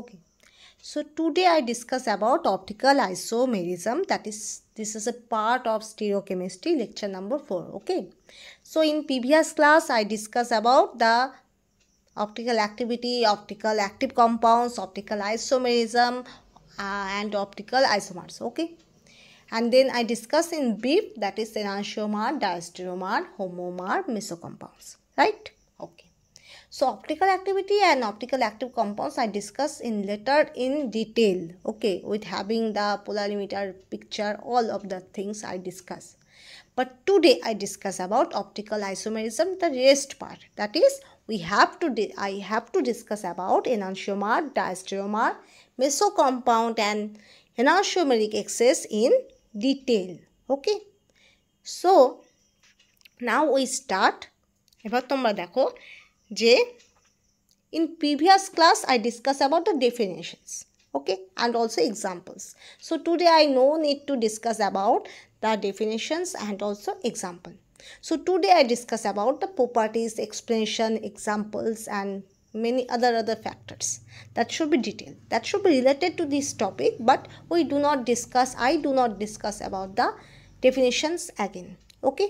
okay so today i discuss about optical isomerism that is this is a part of stereochemistry lecture number 4 okay so in previous class i discuss about the optical activity optical active compounds optical isomerism uh, and optical isomers okay and then i discuss in brief that is enantiomer diastereomer homomer mesocompounds right okay so optical activity and optical active compounds I discuss in later in detail. Okay, with having the polarimeter picture, all of the things I discuss. But today I discuss about optical isomerism, the rest part. That is, we have to I have to discuss about enantiomer, diastereomer, mesocompound and enantiomeric excess in detail. Okay. So now we start. এবার তোমরা দেখো J. In previous class, I discussed about the definitions, okay, and also examples. So today I no need to discuss about the definitions and also example. So today I discuss about the properties, explanation, examples and many other other factors that should be detailed that should be related to this topic but we do not discuss i do not discuss about the definitions again okay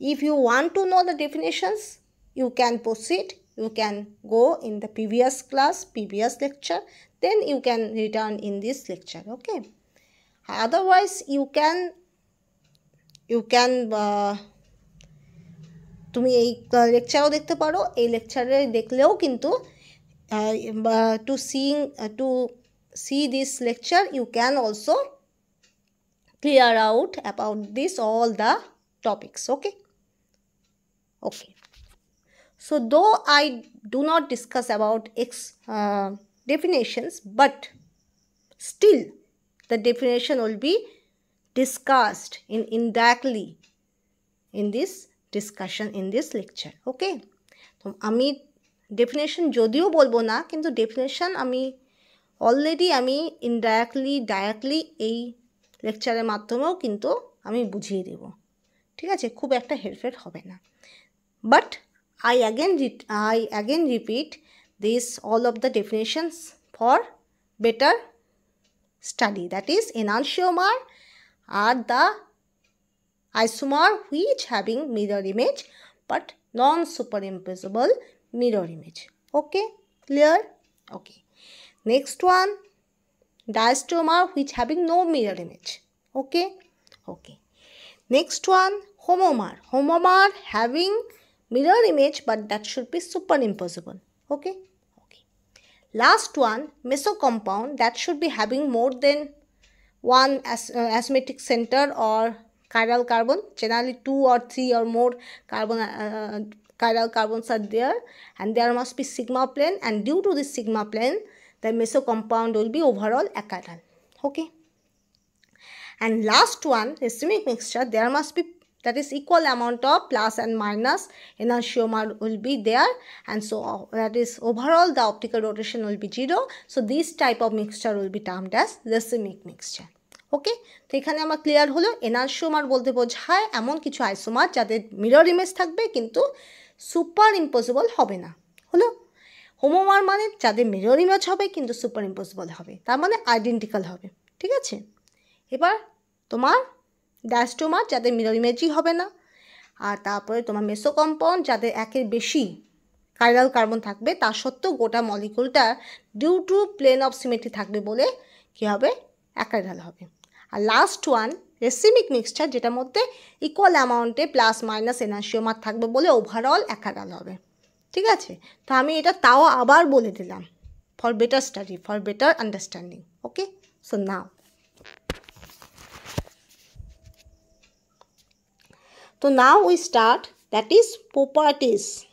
if you want to know the definitions you can proceed you can go in the previous class previous lecture then you can return in this lecture okay otherwise you can you can uh, তুমি এই লেকচারও uh, দেখতে পারো এই লেকচারে দেখলেও কিন্তু to sing to see this lecture you can also clear out about this all the topics okay okay So though I do not discuss about X uh, definitions, but still the definition will be discussed in indirectly in this discussion in this lecture. Okay. so আমি definition jodio bolbo na kintu definition ami already আমি indirectly directly এই লেকচারের মাধ্যমেও কিন্তু আমি বুঝিয়ে দেব ঠিক আছে খুব একটা হেরফের হবে না but I again, I again repeat this all of the definitions for better study. That is enantiomer are the isomer which having mirror image but non-superimposable mirror image. Okay, clear? Okay. Next one, diastomer which having no mirror image. Okay, okay. Next one, homomer. Homomer having mirror image but that should be superimposable okay okay last one mesocompound that should be having more than one as, uh, asymmetric center or chiral carbon generally two or three or more carbon uh, chiral carbons are there and there must be sigma plane and due to this sigma plane the mesocompound will be overall achiral okay and last one racemic mixture there must be that is equal amount of plus and minus enantiomer will be there and so that is overall the optical rotation will be zero So this type of mixture will be termed as racemic mixture. Okay তো এখানে আমার clear হলো এনারসোমার বলতে বোঝায় এমন কিছু isomer যাদের mirror image থাকবে কিন্তু সুপার ইম্পসিবল হবে না হলো হোমোমার মানে যাদের মিরর ইমেজ হবে কিন্তু সুপার ইম্পসিবল হবে তার মানে আইডেন্টিক্যাল হবে ঠিক আছে এবার তোমার ডায়াস্টোমা যাদের ইমেজই হবে না আর তারপরে তোমার মেসো কম্পাউন্ড যাদের একের বেশি কাইরাল কার্বন থাকবে তা সত্ত্বেও গোটা মলিকুলটা due to plane of symmetry থাকবে বলে কী হবে অ্যাকাইরাল হবে আর লাস্ট ওয়ান রেসিমিক মিক্সচার যেটার মধ্যে ইকুয়াল অ্যামাউন্টে প্লাস মাইনাস এনার্সিওমার থাকবে বলে ওভারঅল অ্যাকাইরাল হবে ঠিক আছে তো আমি এটা তাও আবার বলে দিলাম for better study for better understanding okay so now So now we start that is properties.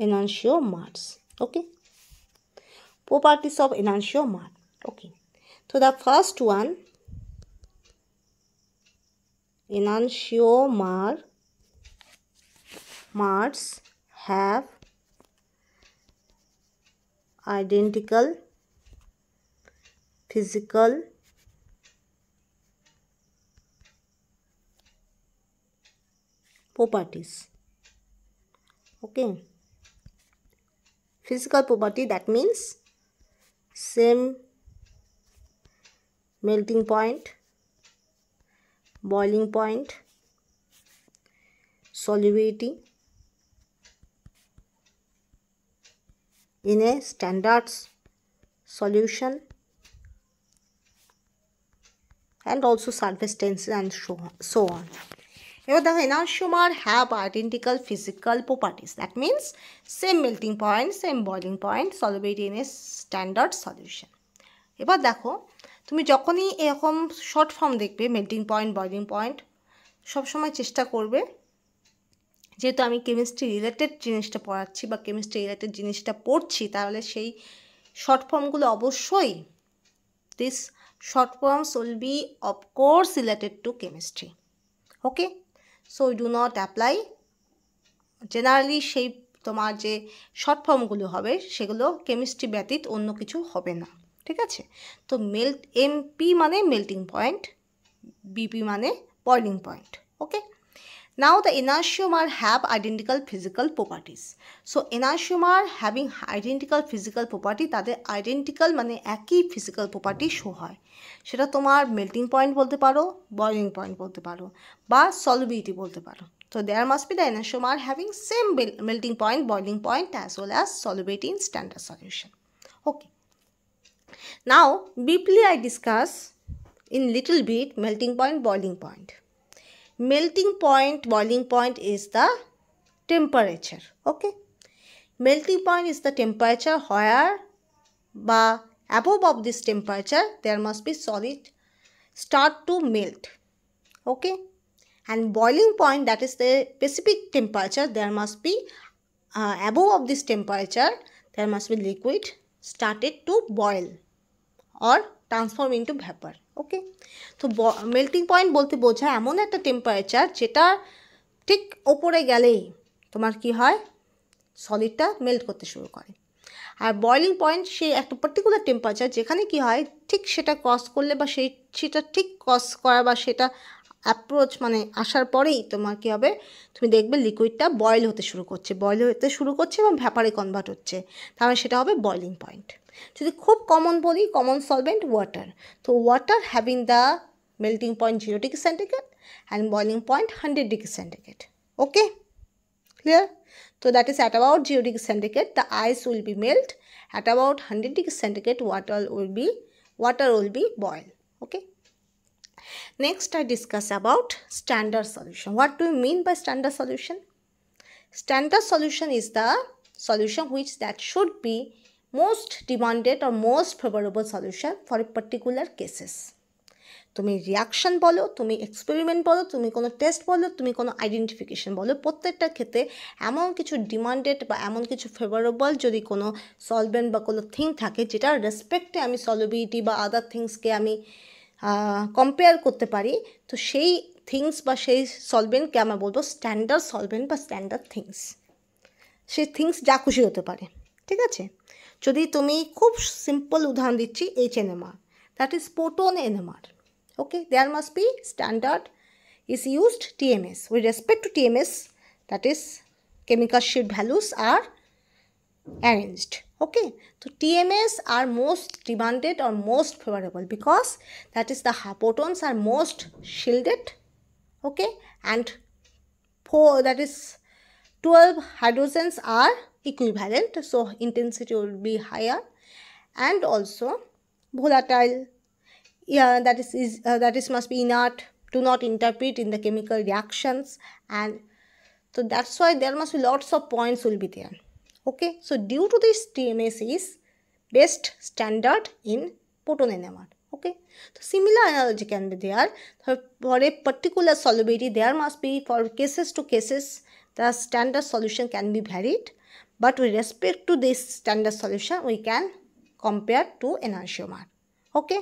enantiomers okay properties of enantiomer okay so the first one enantiomer mars have identical physical properties okay physical property that means same melting point boiling point solubility in a standard solution and also surface tension and so on. Here the enantiomer have identical physical properties. That means same melting point, same boiling point, solubility in a standard solution. এবার দেখো তুমি যখনই এরকম short form দেখবে melting point boiling point সবসময় চেষ্টা করবে যেহেতু আমি কেমিস্ট্রি রিলেটেড জিনিসটা পড়াচ্ছি বা কেমিস্ট্রি রিলেটেড জিনিসটা পড়ছি তাহলে সেই শর্ট ফর্মগুলো অবশ্যই this forms forms be of course related to chemistry okay so you do not apply generally সেই তোমার যে শর্ট ফর্মগুলো হবে সেগুলো কেমিস্ট্রি ব্যতীত অন্য কিছু হবে না ঠিক আছে তো melt M P melting point B P boiling point okay Now the enantiomer have identical physical properties. So enantiomer having identical physical property that is identical মানে একই physical property show হয় সেটা তোমার melting point বলতে পারো boiling point বলতে পারো বা solubility বলতে পারো So there must be the enantiomer having same melting point, boiling point as well as solubility in standard solution. Okay. Now briefly I discuss in little bit melting point, boiling point. melting point boiling point is the temperature okay melting point is the temperature higher but above of this temperature there must be solid start to melt okay and boiling point that is the specific temperature there must be uh, above of this temperature there must be liquid started to boil or transform into vapour okay তো melting point বলতে বোঝায় এমন একটা temperature যেটা ঠিক ওপরে গেলেই তোমার কি হয় সলিডটা মেল্ট করতে শুরু করে আর বয়লিং পয়েন্ট সেই একটা পার্টিকুলার টেম্পারেচার যেখানে কি হয় ঠিক সেটা ক্রস করলে বা সেই সেটা ঠিক ক্রস করা বা সেটা অ্যাপ্রোচ মানে আসার পরেই তোমার কী হবে তুমি দেখবে লিকুইডটা বয়েল হতে শুরু করছে বয়েল হতে শুরু করছে এবং ভ্যাপারে কনভার্ট হচ্ছে তাহলে সেটা হবে boiling point so the common বলি common solvent water so water having the melting point 0 degree centigrade and boiling point 100 degree centigrade. Okay, clear? So that is at about 0 degree centigrade the ice will be melt. At about 100 degree centigrade water will be water will be boil. Okay. Next I discuss about standard solution. What do you mean by standard solution? Standard solution is the solution which that should be most demanded or most favourable solution for a particular cases তুমি reaction বলো তুমি experiment বলো তুমি কোনো test বলো তুমি কোনো identification বলো প্রত্যেকটা ক্ষেত্রে এমন কিছু ডিমান্ডেড বা এমন কিছু ফেভারেবল যদি কোনো সলভেন্ট বা কোনো থিং থাকে যেটার রেসপেক্টে আমি সলভিটি বা আদার থিংসকে আমি কম্পেয়ার করতে পারি তো সেই থিংস বা সেই সলভেন্টকে আমরা বলবো স্ট্যান্ডার্ড সলভেন্ট বা স্ট্যান্ডার্ড থিংস সেই থিংস যা খুশি হতে পারে ঠিক আছে যদি তুমি খুব সিম্পল উদাহরণ দিচ্ছি H NMR that is okay there must be standard is used TMS with respect to TMS that is chemical sheet values are arranged okay so TMS are most demanded or most favorable because that is the protons are most shielded okay and four that is 12 hydrogens are equivalent so intensity will be higher and also volatile yeah that is, is uh, that is must be inert do not interpret in the chemical reactions and so that's why there must be lots of points will be there okay so due to this tms is best standard in proton nmr okay so similar analogy can be there for a particular solubility there must be for cases to cases the standard solution can be varied but with respect to this standard solution, we can compare to enantiomer. Okay?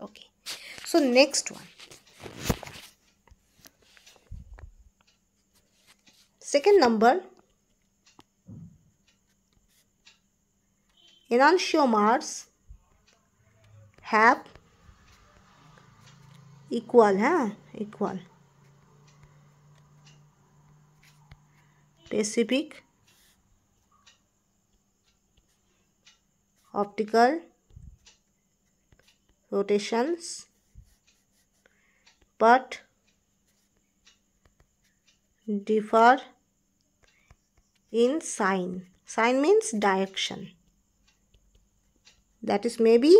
Okay. So, next one, second number, enantiomers have equal, huh? equal, specific optical rotations but differ in sign. Sign means direction. That is maybe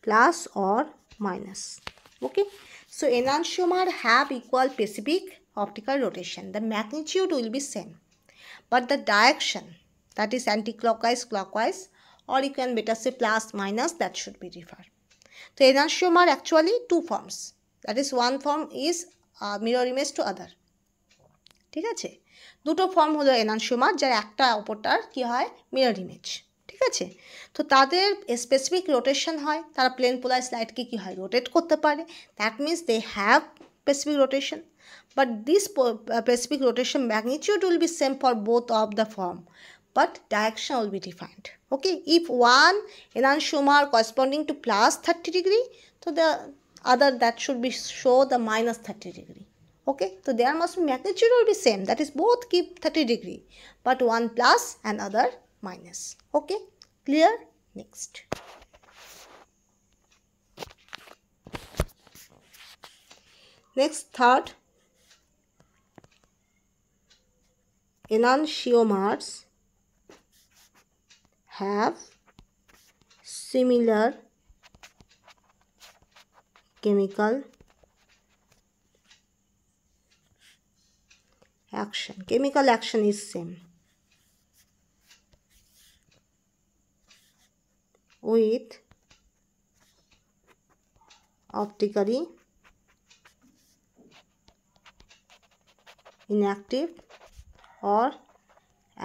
plus or minus. Okay. So, enantiomer have equal specific optical rotation. The magnitude will be same. But the direction that is anti clockwise clockwise or you can better say plus, minus that should be referred. So enantiomer are actually two forms. That is one form is uh, mirror image to other. ঠিক আছে দুটো form হলো এনানসোমার যার একটা অপরটার কি হয় mirror image ঠিক আছে তো তাদের স্পেসিফিক রোটেশন হয় তারা প্লেন পোলার স্লাইডকে কি হয় রোটেট করতে পারে that means they have specific rotation but this specific rotation magnitude will be same for both of the form but direction will be defined. Okay, if one enantiomer corresponding to plus 30 degree, so the other that should be show the minus 30 degree. Okay, so there must be magnitude will be same, that is both keep 30 degree, but one plus and other minus. Okay, clear? Next. Next, third enantiomers have similar chemical action chemical action is same with optically inactive or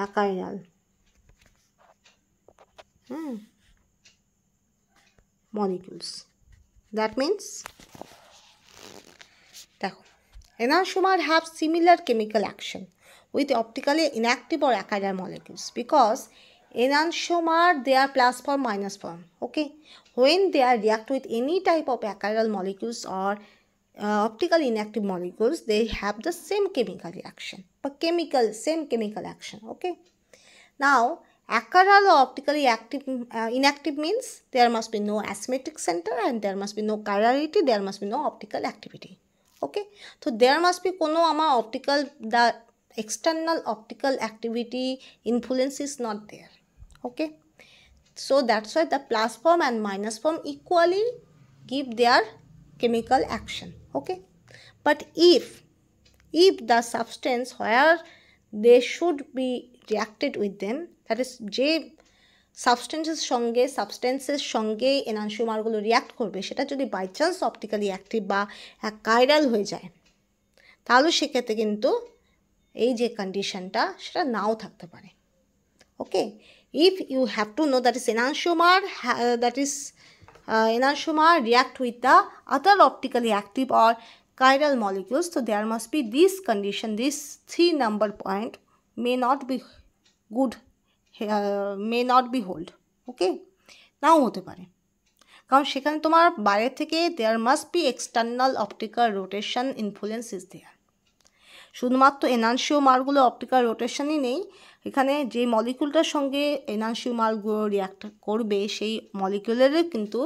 acyl molecules. That means, enantiomer have similar chemical action with optically inactive or acidic molecules because enantiomer they are plus form minus form okay when they are react with any type of acidic molecules or uh, optical inactive molecules they have the same chemical reaction but chemical same chemical action okay now Acral or optically active, uh, inactive means there must be no asymmetric center and there must be no chirality, there must be no optical activity. Okay. So, there must be কোনো আমার optical, the external optical activity influence is not there. Okay. So, that's why the plus form and minus form equally give their chemical action. Okay. But if, if the substance where they should be reacted with them that is যে সাবস্টেন্সের সঙ্গে সাবস্টেন্সের সঙ্গে এনানসিওমারগুলো react করবে সেটা যদি by chance optically active বা chiral হয়ে যায় তাহলে সেক্ষেত্রে কিন্তু এই যে কন্ডিশনটা সেটা নাও থাকতে পারে okay if you have to know that is enantiomer that is enantiomer react with the other optically active or chiral molecules তো there must be this condition this three number point may not be good may not be hold okay নাও হতে পারে কারণ সেখানে তোমার বাইরে থেকে there must be external optical rotation influence is there শুধুমাত্র এনআনসিও মালগুলো অপটিক্যাল রোটেশনই নেই এখানে যে মলিকিউলটার সঙ্গে এনানশিও মালগুলো রিয়াক্ট করবে সেই মলিকিউলেরও কিন্তু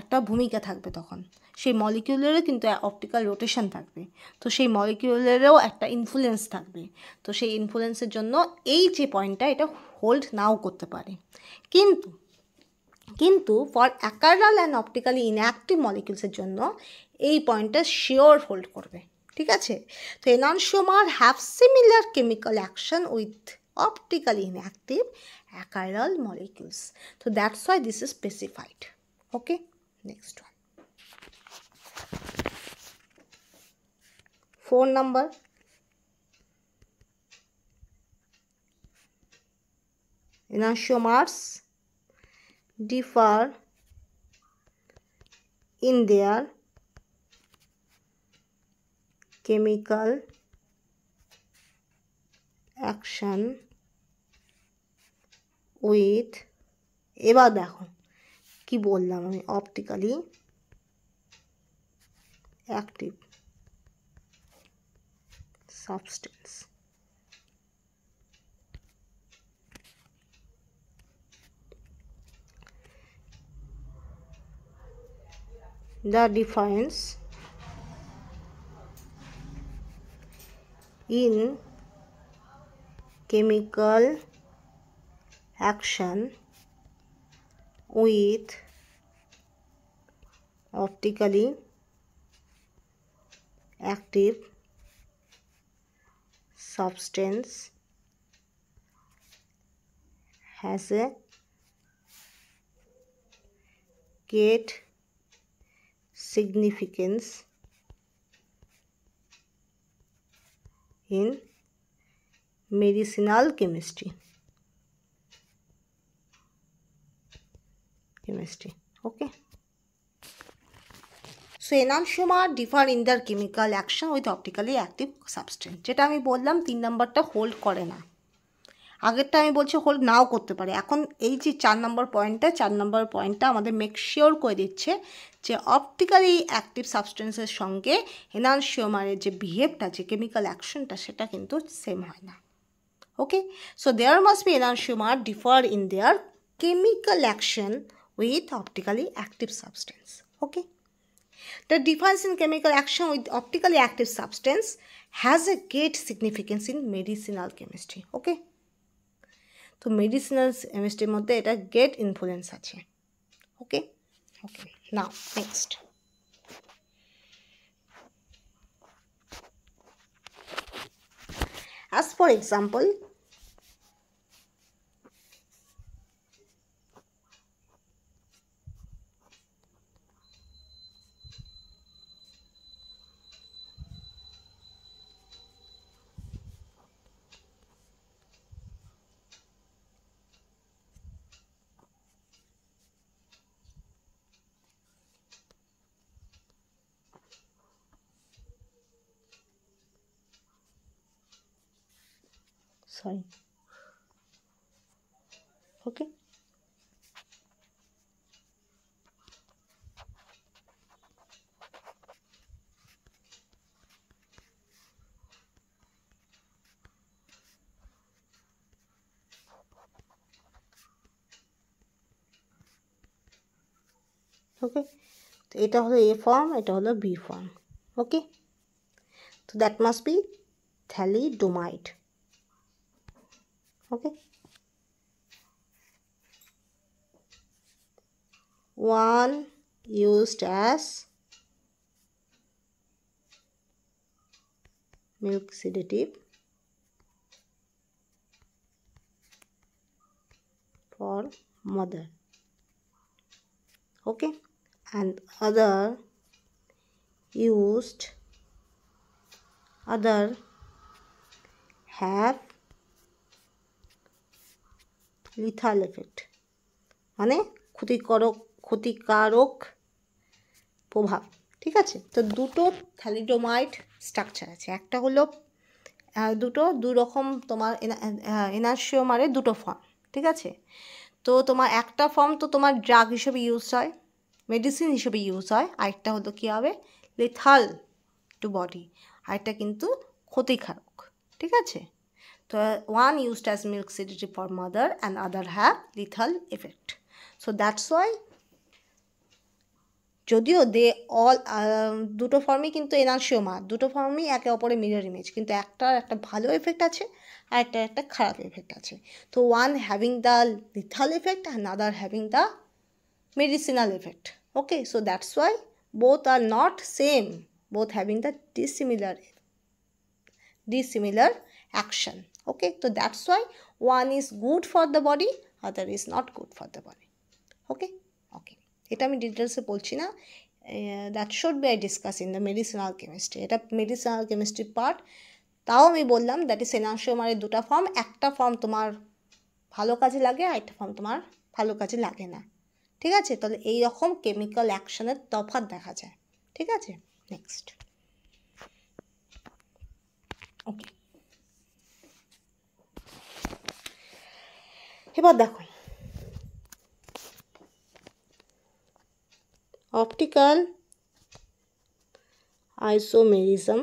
একটা ভূমিকা থাকবে তখন সেই মলিকিউলেরও কিন্তু অপটিক্যাল রোটেশন থাকবে তো সেই মলিকিউলারেও একটা ইনফ্লুয়েন্স থাকবে তো সেই ইনফ্লুয়েন্সের জন্য এই যে পয়েন্টটা এটা হোল্ড নাও করতে পারে কিন্তু কিন্তু for achiral and optically inactive মলিকিউলসের জন্য এই পয়েন্টটা শিওর হোল্ড করবে ঠিক আছে তো enantiomer have similar chemical action with optically inactive achiral molecules তো that's why this is specified okay next one phone number মার্স differ in their chemical action with এবার দেখো কি বললাম আমি optically active substance. The defines in chemical action with optically active substance has a great significance in medicinal chemistry chemistry okay so enantiomer differ in their chemical action with optically active substance যেটা আমি বললাম তিন নম্বরটা hold করে না আগেরটা আমি বলছি হোল্ড নাও করতে পারে এখন এই যে চার নম্বর পয়েন্টটা চার নম্বর পয়েন্টটা আমাদের মেক শিওর করে দিচ্ছে যে অপটিক্যালি অ্যাক্টিভ সাবস্টেন্সের সঙ্গে এনানসিওমারের যে বিহেভটা যে কেমিক্যাল অ্যাকশনটা সেটা কিন্তু সেম হয় না okay so there must be enantiomer differ in their chemical action with optically active substance okay The difference in chemical action with optically active substance has a great significance in medicinal chemistry. Okay. তো medicinal কেমিস্ট্রির মধ্যে এটা great influence আছে Okay, okay. Now next, As for example, হয় ওকে ওকে তো এটা হলো এ form এটা হলো বি ফর্ম ওকে তো that must be thalidomide okay one used as milk sedative for mother okay and other used other have lethal effect মানে ক্ষতিকারক ক্ষতিকারক প্রভাব ঠিক আছে তো দুটো থ্যালিডোমাইট স্ট্রাকচার আছে একটা হলো দুটো দু রকম তোমার এনার্সিওমারের দুটো ফর্ম ঠিক আছে তো তোমার একটা ফর্ম তো তোমার ড্রাগ হিসেবে ইউজ হয় মেডিসিন হিসেবে ইউজ হয় আরেকটা হলো কী হবে লেথাল টু বডি আরেকটা কিন্তু ক্ষতিকারক ঠিক আছে তো ওয়ান used as মিল্ক সিডিটি for mother and other have lethal effect so that's why যদিও দে অল um, দুটো ফর্মই কিন্তু এনালসিওমা দুটো ফর্মই একে অপরের মিরর ইমেজ কিন্তু একটার একটা ভালো এফেক্ট আছে আর একটা একটা খারাপ এফেক্ট আছে তো one having the lethal effect and other having the medicinal effect okay so that's why both are not same both having the dissimilar dissimilar action okay so that's why one is good for the body other is not good for the body okay okay এটা আমি ডিটেলসে বলছি না that should be I discuss in the medicinal chemistry এটা medicinal chemistry part তাও আমি বললাম that is সেনাশিওমারের দুটা ফর্ম একটা ফর্ম তোমার ভালো কাজে লাগে আর একটা ফর্ম তোমার ভালো কাজে লাগে না ঠিক আছে তাহলে এই রকম কেমিক্যাল অ্যাকশনের তফাৎ দেখা যায় ঠিক আছে নেক্সট ওকে এবার দেখো optical isomerism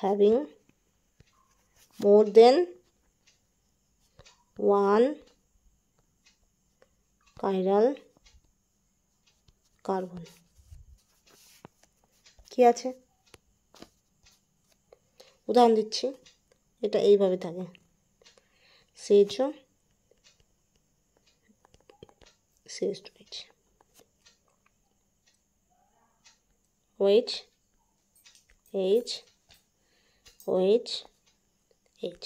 having more than one chiral carbon কি আছে উদাহরণ দিচ্ছি এটা এইভাবে থাকে সেজ সেজ wedge wedge H wedge H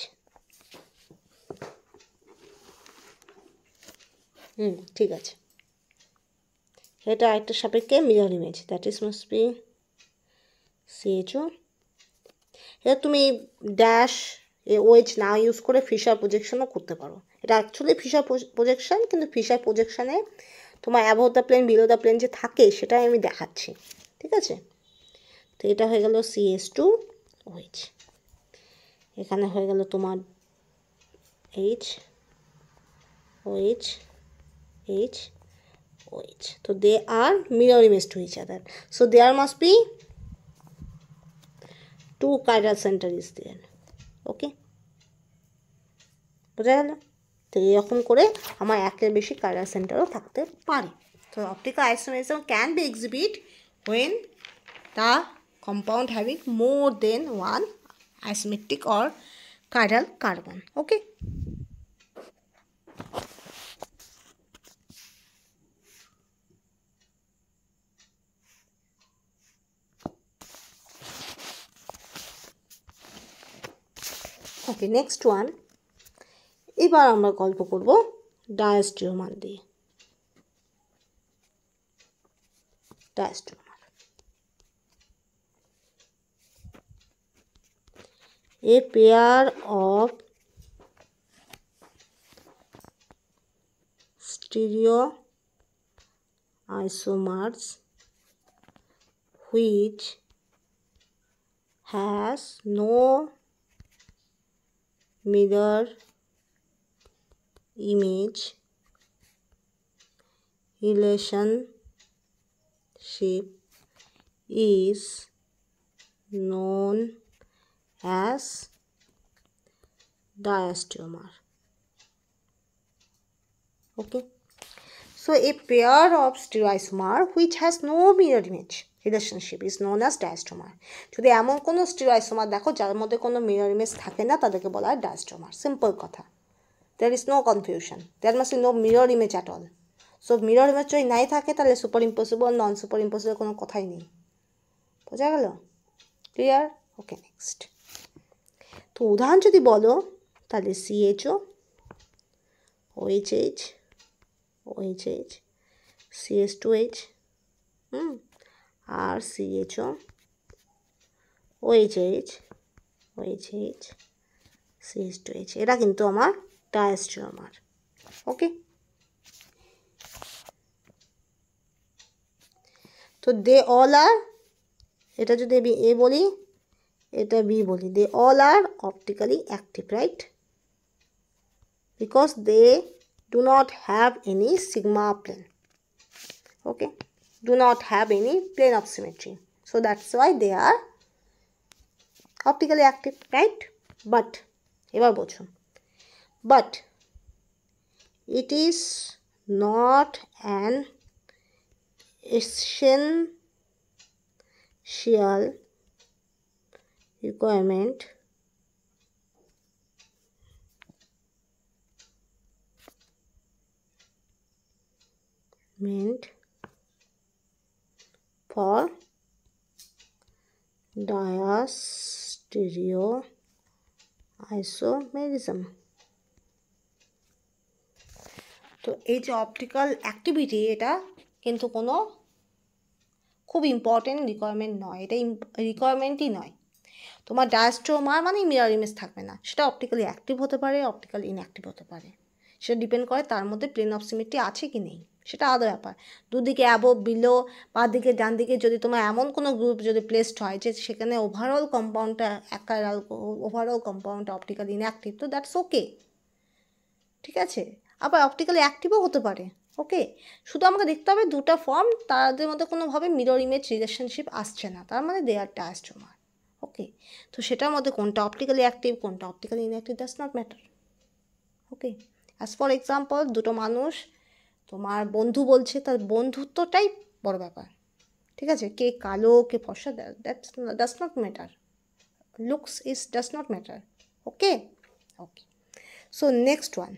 হুম ঠিক আছে এটা আরেকটা সাপেক্ষে mirror image that is must be CHO এটা তুমি ড্যাশ এ ওয়েজ না ইউজ করে ফিশার প্রজেকশনও করতে পারো এটা অ্যাকচুয়ালি ফিশার প্রজেকশন কিন্তু ফিশার প্রজেকশানে তোমার above the plane below the plane যে থাকে সেটাই আমি দেখাচ্ছি ঠিক আছে তো এটা হয়ে গেল সিএস টু ওয়েজ এখানে হয়ে গেল তোমার এইচ ওয়েজ এইচ ওয়েজ তো they are mirror image to each other so they are must be two chiral center is there okay বোঝা গেল তো এরকম করে আমার একের বেশি কাইরাল সেন্টারও থাকতে পারে তো optical isomerism can be exhibit when the compound having more than one isometric or chiral carbon okay okay next one এবার আমরা গল্প করব ডায়াস্টিওমান দিয়ে diastereomer a pair of stereo isomers which has no mirror image relationship is known as diastereomer. okay so a pair of stereoisomer which has no mirror image relationship is known as diastereomer যদি এমন কোনো স্টিরাইসোমার দেখো যার মধ্যে কোনো mirror image থাকে না তাদেরকে বলা হয় ডায়াস্টোমার সিম্পল কথা there is no confusion there is no mirror image at all so mirror image যদি নাই থাকে তাহলে super impossible non super impossible কোনো কথাই নেই বোঝা গেল ক্লিয়ার ওকে নেক্সট তো উদাহরণ যদি বলো তাহলে CHO OH H OH H CS two H hmm আর H OHH OHH CS two H এটা কিন্তু আমার ডায়াস্টিওমার ওকে তো দে অল আর এটা যদি আমি এ বলি এটা বি বলি they all are optically active right because they do not have any sigma plan okay do not have any plane of symmetry. So that's why they are optically active, right? But, but it is not an essential requirement meant for diastereoisomerism তো এই যে optical activity এটা কিন্তু কোনো খুব important requirement নয় এটা রিকোয়ারমেন্টই নয় তোমার ডায়াস্ট্রোমার মানে মিরার ইমেজ থাকবে না সেটা অপটিক্যালি অ্যাক্টিভ হতে পারে অপটিক্যাল ইনঅ্যাক্টিভ হতে পারে সেটা ডিপেন্ড করে তার মধ্যে প্লেন অফ সিমেট্রি আছে কি নেই সেটা আলাদা ব্যাপার দুদিকে অ্যাবোভ বিলো বা দিকে ডান দিকে যদি তোমার এমন কোনো গ্রুপ যদি প্লেসড হয় যে সেখানে ওভারঅল কম্পাউন্ডটা অ্যাকারাল ওভারঅল কম্পাউন্ডটা অপটিক্যালি ইনঅ্যাক্টিভ তো দ্যাটস ওকে ঠিক আছে আবার অপটিক্যালি অ্যাক্টিভও হতে পারে ওকে শুধু আমাকে দেখতে হবে দুটা ফর্ম তাদের মধ্যে কোনোভাবে মিরর ইমেজ রিলেশনশিপ আসছে না তার মানে দেয়ার আর ট্রান্সফর্মার ওকে তো সেটার মধ্যে কোনটা অপটিক্যালি অ্যাক্টিভ কোনটা optically inactive that's not matter okay as for example দুটো মানুষ তোমার বন্ধু বলছে তার বন্ধুত্বটাই বড় ব্যাপার ঠিক আছে কে কালো কে ফসা that's does not matter looks is does not matter okay okay so next one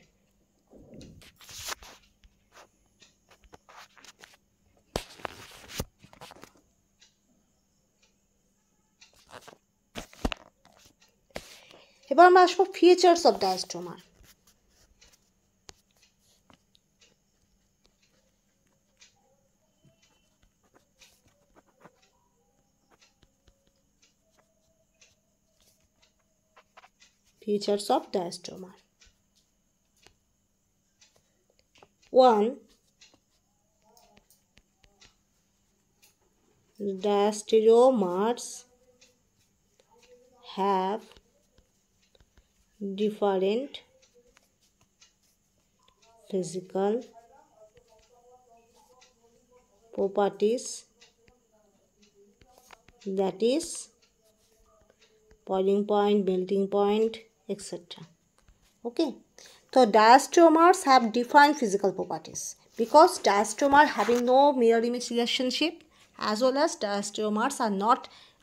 এবার আমরা আসবো features of the diastereomer Features of diastomer 1. Diastereomers have different physical properties that is boiling point, melting point, etc. Okay তো diastereomers have different physical properties because diastomer having no mirror image relationship as well as diastomers are not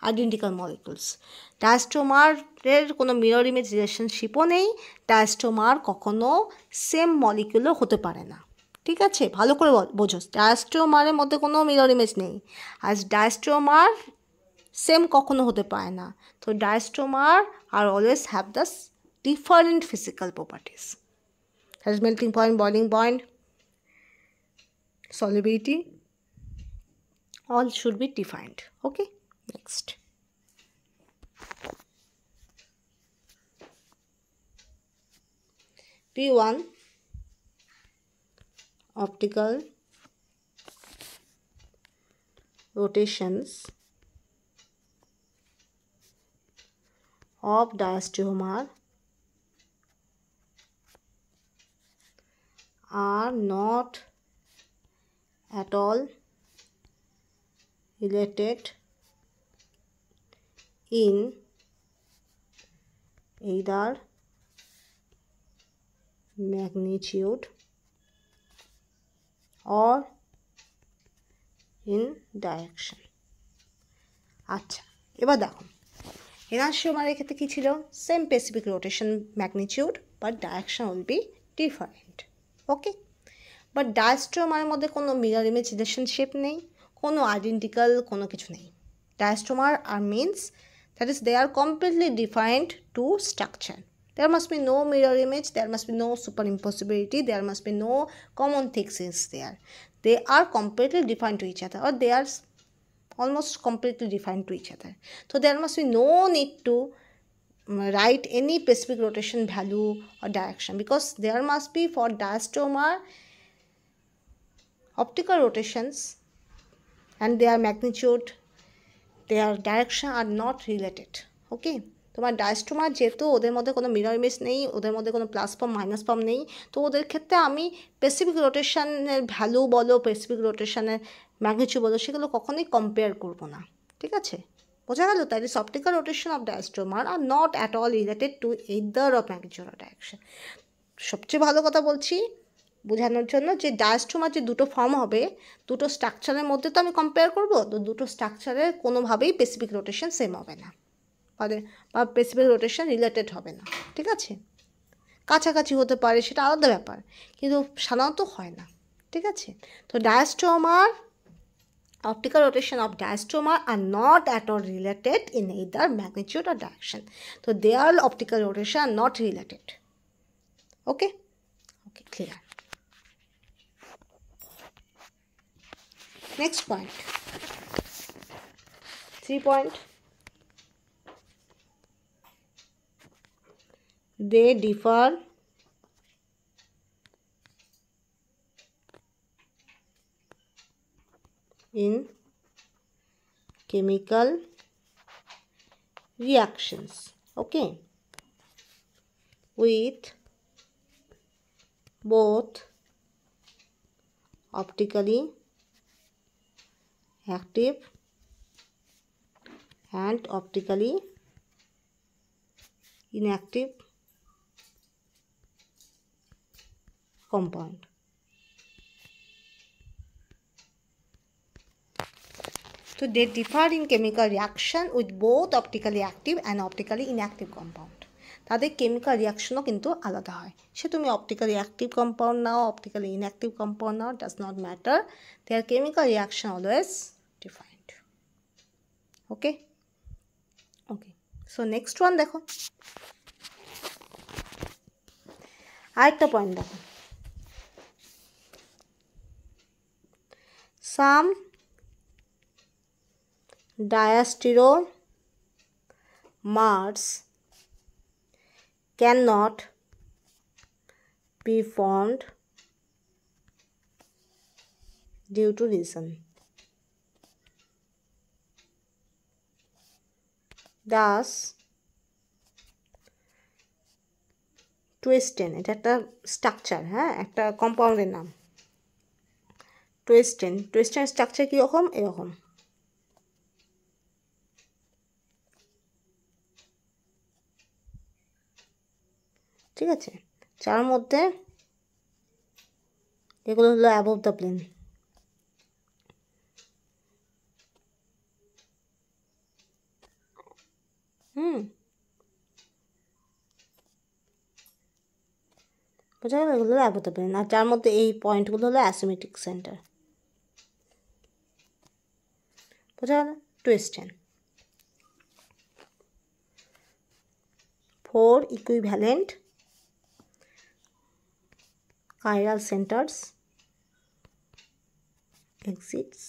identical molecules ডায়াস্ট্রোমারের কোনো mirror image রিলেশনশিপও নেই ডায়াস্ট্রোমার কখনও same মলিকুলও হতে পারে না ঠিক আছে ভালো করে বোঝো ডায়াস্ট্রোমারের মধ্যে কোনো মিরর ইমেজ নেই আর ডায়াস্ট্রোমার সেম কখনো হতে পারে না তো diastereomer are always have the different physical properties That is melting point, boiling point, solubility all should be defined. Okay, next. P1 optical rotations of diastereomer are not at related in in either magnitude or in direction আচ্ছা এবার দেখো এনার্সিওমারের ক্ষেত্রে কী ছিল same specific rotation magnitude but direction will be different okay but ডায়াস্ট্রোমারের মধ্যে কোনো মিরার ইমেজ রিলেশনশিপ নেই কোনো আইডেন্টিক্যাল কোনো কিছু নেই diastereomer are means that is they are completely defined to structure there must be no mirror image there must be no super impossibility there must be no common থিক্সিস there they are completely defined to each other are they are almost completely defined to each other তো there must be no need to write any specific rotation value or direction because there must be for diastoma optical rotations and their magnitude their direction are not related okay তোমার ডায়াস্টোমার যেহেতু ওদের মধ্যে কোনো mirror image নেই ওদের মধ্যে কোনো plus form minus form নেই তো ওদের ক্ষেত্রে আমি স্পেসিফিক রোটেশনের ভ্যালু বলো স্পেসিফিক রোটেশনের ম্যাগনিচিউড বলো সেগুলো কখনোই কম্পেয়ার করব না ঠিক আছে বোঝা গেল তাই this optical rotation of the are not at all related to to of of magnitude direction সবচেয়ে ভালো কথা বলছি বোঝানোর জন্য যে ডায়াস্ট্রোমার যে দুটো ফর্ম হবে দুটো স্ট্রাকচারের মধ্যে তো আমি কম্পেয়ার করবো তো দুটো স্ট্রাকচারের কোনোভাবেই পেসিফিক রোটেশন সেম হবে না ফলে মানে বা পেসিফিক রোটেশন রিলেটেড হবে না ঠিক আছে কাছাকাছি হতে পারে সেটা আলাদা ব্যাপার কিন্তু সাধারণত হয় না ঠিক আছে তো diastereomer optical rotation of diastoma are not at all related in either magnitude or direction. So they are optical rotation are not related. Okay? Okay, clear. Next point. Three point. They differ in chemical reactions okay with both optically active and optically inactive compound So they differ in chemical reaction with both optically active and optically inactive compound. তাদের chemical রিয়াকশনও কিন্তু আলাদা হয় সে তুমি optically active compound নাও optically inactive compound নাও does not matter their chemical reaction always defined okay okay so next one দেখো আরেকটা পয়েন্ট দেখো some diastereomers cannot be formed due to reason. Thus, টোয়েস্টেন এটা একটা স্ট্রাকচার হ্যাঁ একটা কম্পাউন্ডের নাম টোয়েস্টেন টোয়েস্টেন স্ট্রাকচার কীরকম এরকম ঠিক আছে যার মধ্যে এগুলো হলো অ্যাবভ দ্য প্লেন হুম বোঝা গেল এগুলো অ্যাবভ দ্য প্লেন আর যার মধ্যে এই পয়েন্টগুলো হলো অ্যাসিমেটিক সেন্টার বোঝা গেল টুয়েস্ট four equivalent chiral centers exits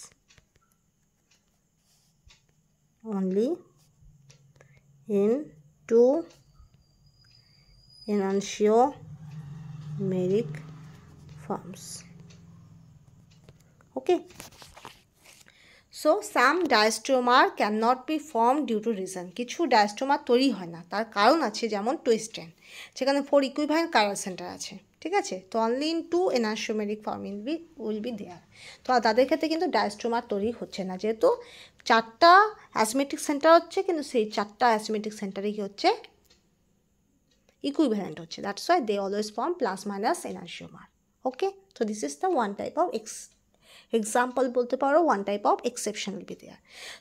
only in two enantiomeric forms okay so some diastereomer can not be form due to reason কিছু ডায়াস্টোমার তৈরি হয় না তার কারণ আছে যেমন টুইস্টেন সেখানে ফোর ইকুইভ্যালেন্ট কারাল সেন্টার আছে ঠিক আছে তো টনলিন two enantiomeric forming be will be there তো তাদের ক্ষেত্রে কিন্তু ডায়াস্টোমার তৈরি হচ্ছে না যেহেতু চারটা অ্যাসমেটিক সেন্টার হচ্ছে কিন্তু সেই চারটা অ্যাসমেটিক সেন্টারে কি হচ্ছে ইকুইভ্যালেন্ট হচ্ছে that's why they always form plus minus enantiomer okay তো this is the one type of ex example বলতে পারো one type of exception will be there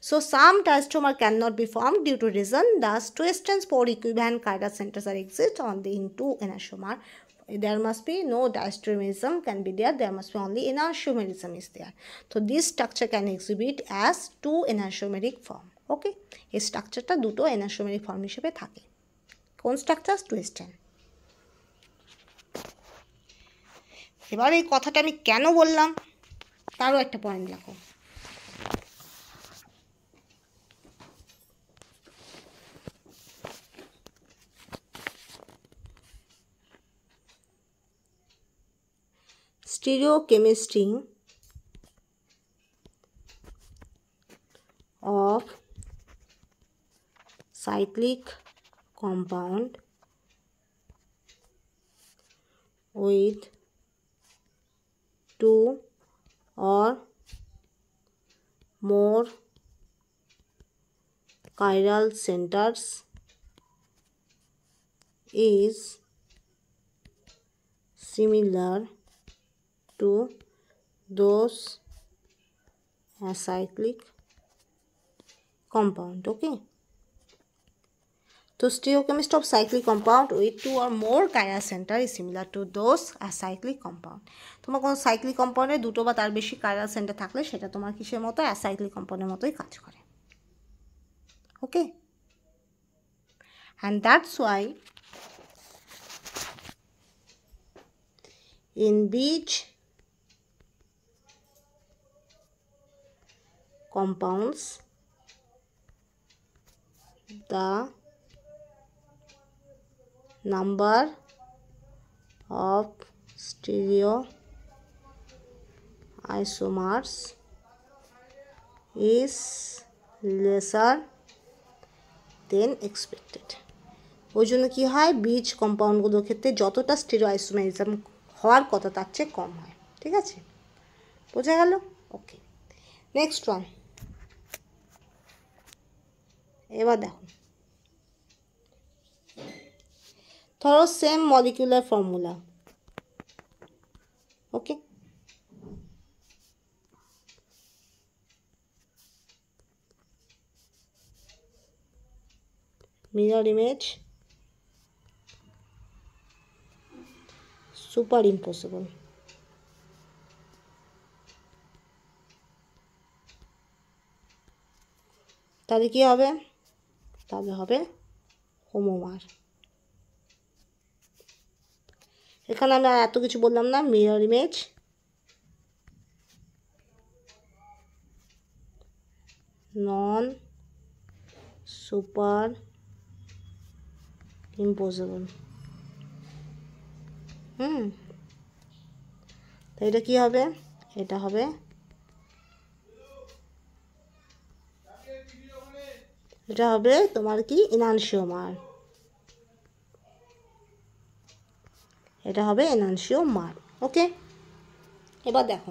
so some diastereomer can not be form due to reason the স্টুয়েস্টেন্স for equivalent কাইডা centers are exist on the in two enantiomer there must be no diastereomeric can be there there must be only enantiomerism is there so this structure can exhibit as two enantiomeric form okay okay এই স্ট্রাকচারটা দুটো এনাসোমেরিক form হিসেবে থাকে কোন structure টুয়েস্টার্ন এবার এই কথাটা আমি কেন বললাম তারও একটা পয়েন্ট লেখো stereochemistry of cyclic compound with two or more chiral centers is similar to those acyclic compound okay so stereochemistry of cyclic compound with two or more chiral center is similar to those acyclic compound তোমার cyclic compound কম্পাউন্ডে দুটো বা তার বেশি chiral center থাকলে সেটা তোমার কিসের মতো অ্যাসাইক্লিক কম্পাউন্ডের মতোই কাজ করে okay and that's why in which compounds the number of stereo isomers is lesser than expected ওই জন্য কী হয় বীজ কম্পাউন্ডগুলোর ক্ষেত্রে যতটা আইসোমাইজম হওয়ার কথা তার চেয়ে কম হয় ঠিক আছে বোঝা গেল ওকে নেক্সট ওয়ান এবার দেখো ধরো same molecular formula okay mirror image super impossible তাহলে কী হবে তবে হবে হোমোমার এখানে আমরা এত কিছু বললাম না mirror image non super impossible হুম তো এটা কী হবে এটা হবে এটা হবে তোমার কি ইনানসিওমার এটা হবে এনানসিওমার ওকে এবার দেখো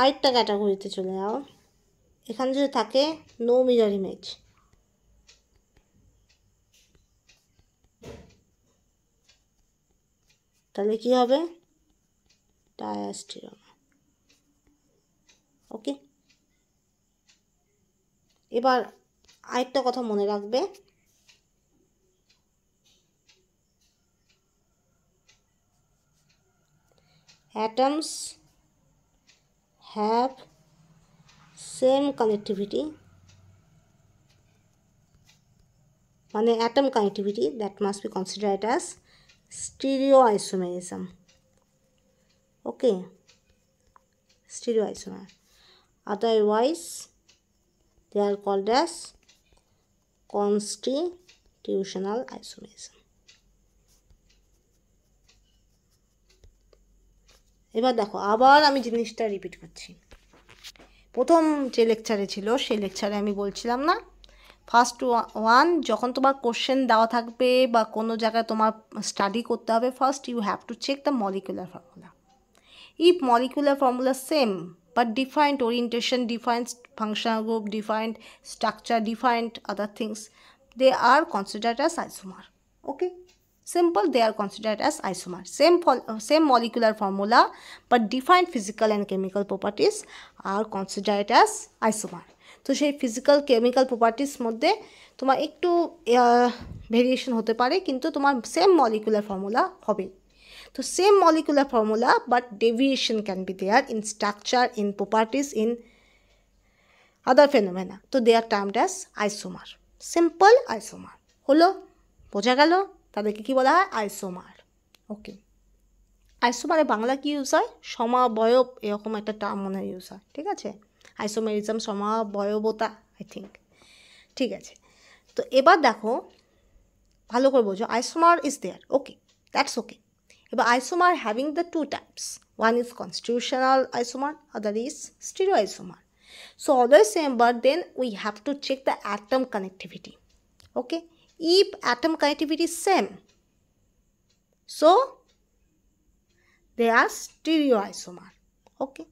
আরেকটা ক্যাটাগরিতে চলে যাও এখানে যদি থাকে নো মিরার ইমেজ তাহলে কি হবে ডায়াস্টিরমা ওকে এবার আরেকটা কথা মনে রাখবে atoms have same connectivity মানে atom connectivity that must be considered as stereoisomerism okay stereoisomer. ওয়াইস they are called as constitutional isomerism. এবার দেখো আবার আমি জিনিসটা রিপিট করছি প্রথম যে লেকচারে ছিল সেই লেকচারে আমি বলছিলাম না ফার্স্ট ওয়ান যখন তোমার কোশ্চেন দেওয়া থাকবে বা কোনো জায়গায় তোমার স্টাডি করতে হবে first you have to check the molecular formula if molecular formula same but defined orientation defined functional group defined structure defined other things they are considered as isomer okay simple they are considered as isomer same same molecular formula but defined physical and chemical properties are considered as isomer তো সেই physical chemical properties মধ্যে তোমার একটু variation hote pare kintu tomar same molecular formula hobe So same molecular formula but deviation can be there in structure, in properties, in other phenomena. So they are termed as isomer. Simple isomer. হলো বোঝা গেল তাদেরকে কি বলা হয় isomer ওকে আইসোমারে বাংলা কি use হয় সমাবয়ব এরকম একটা টার্ম মনে ইউজ হয় ঠিক আছে আইসোমেরিজম সমাবয়বতা আই থিঙ্ক ঠিক আছে তো এবার দেখো ভালো করে বোঝো isomer is there okay that's okay এবার isomer having the two types. One is constitutional isomer, other is stereoisomer. So all the same, but then we have to check the atom connectivity. Okay. If atom connectivity is same, so they are stereoisomer. Okay.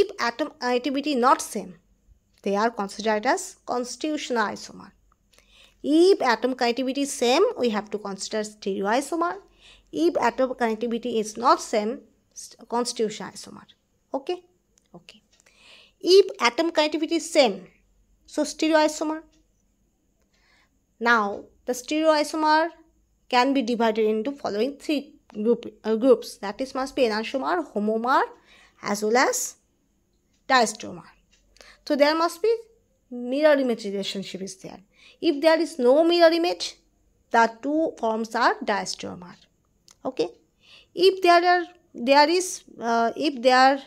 If atom connectivity not same, they are considered as constitutional isomer. If atom connectivity is same, we have to consider stereoisomer if atom connectivity is not same, constitution isomer. Okay? Okay. If atom connectivity is same, so stereoisomer. Now, the stereoisomer can be divided into following three group, uh, groups. That is must be enantiomer, homomer, as well as diastereomer. So, there must be mirror image relationship is there. If there is no mirror image, the two forms are diastereomer. okay if there are there is uh, if there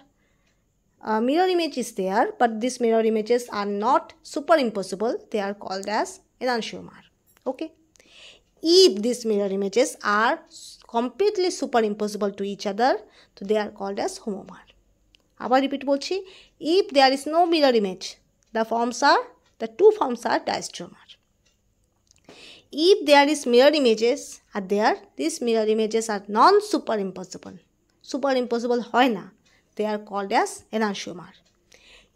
uh, mirror image is there but these mirror images are not superimposable they are called as enantiomer okay if these mirror images are completely superimposable to each other so they are called as homomer আবার repeat বলছি if there is no mirror image the forms are the two forms are diastereomer if there is mirror images are there these mirror images are non superimposable superimposable hoy na they are called as enantiomer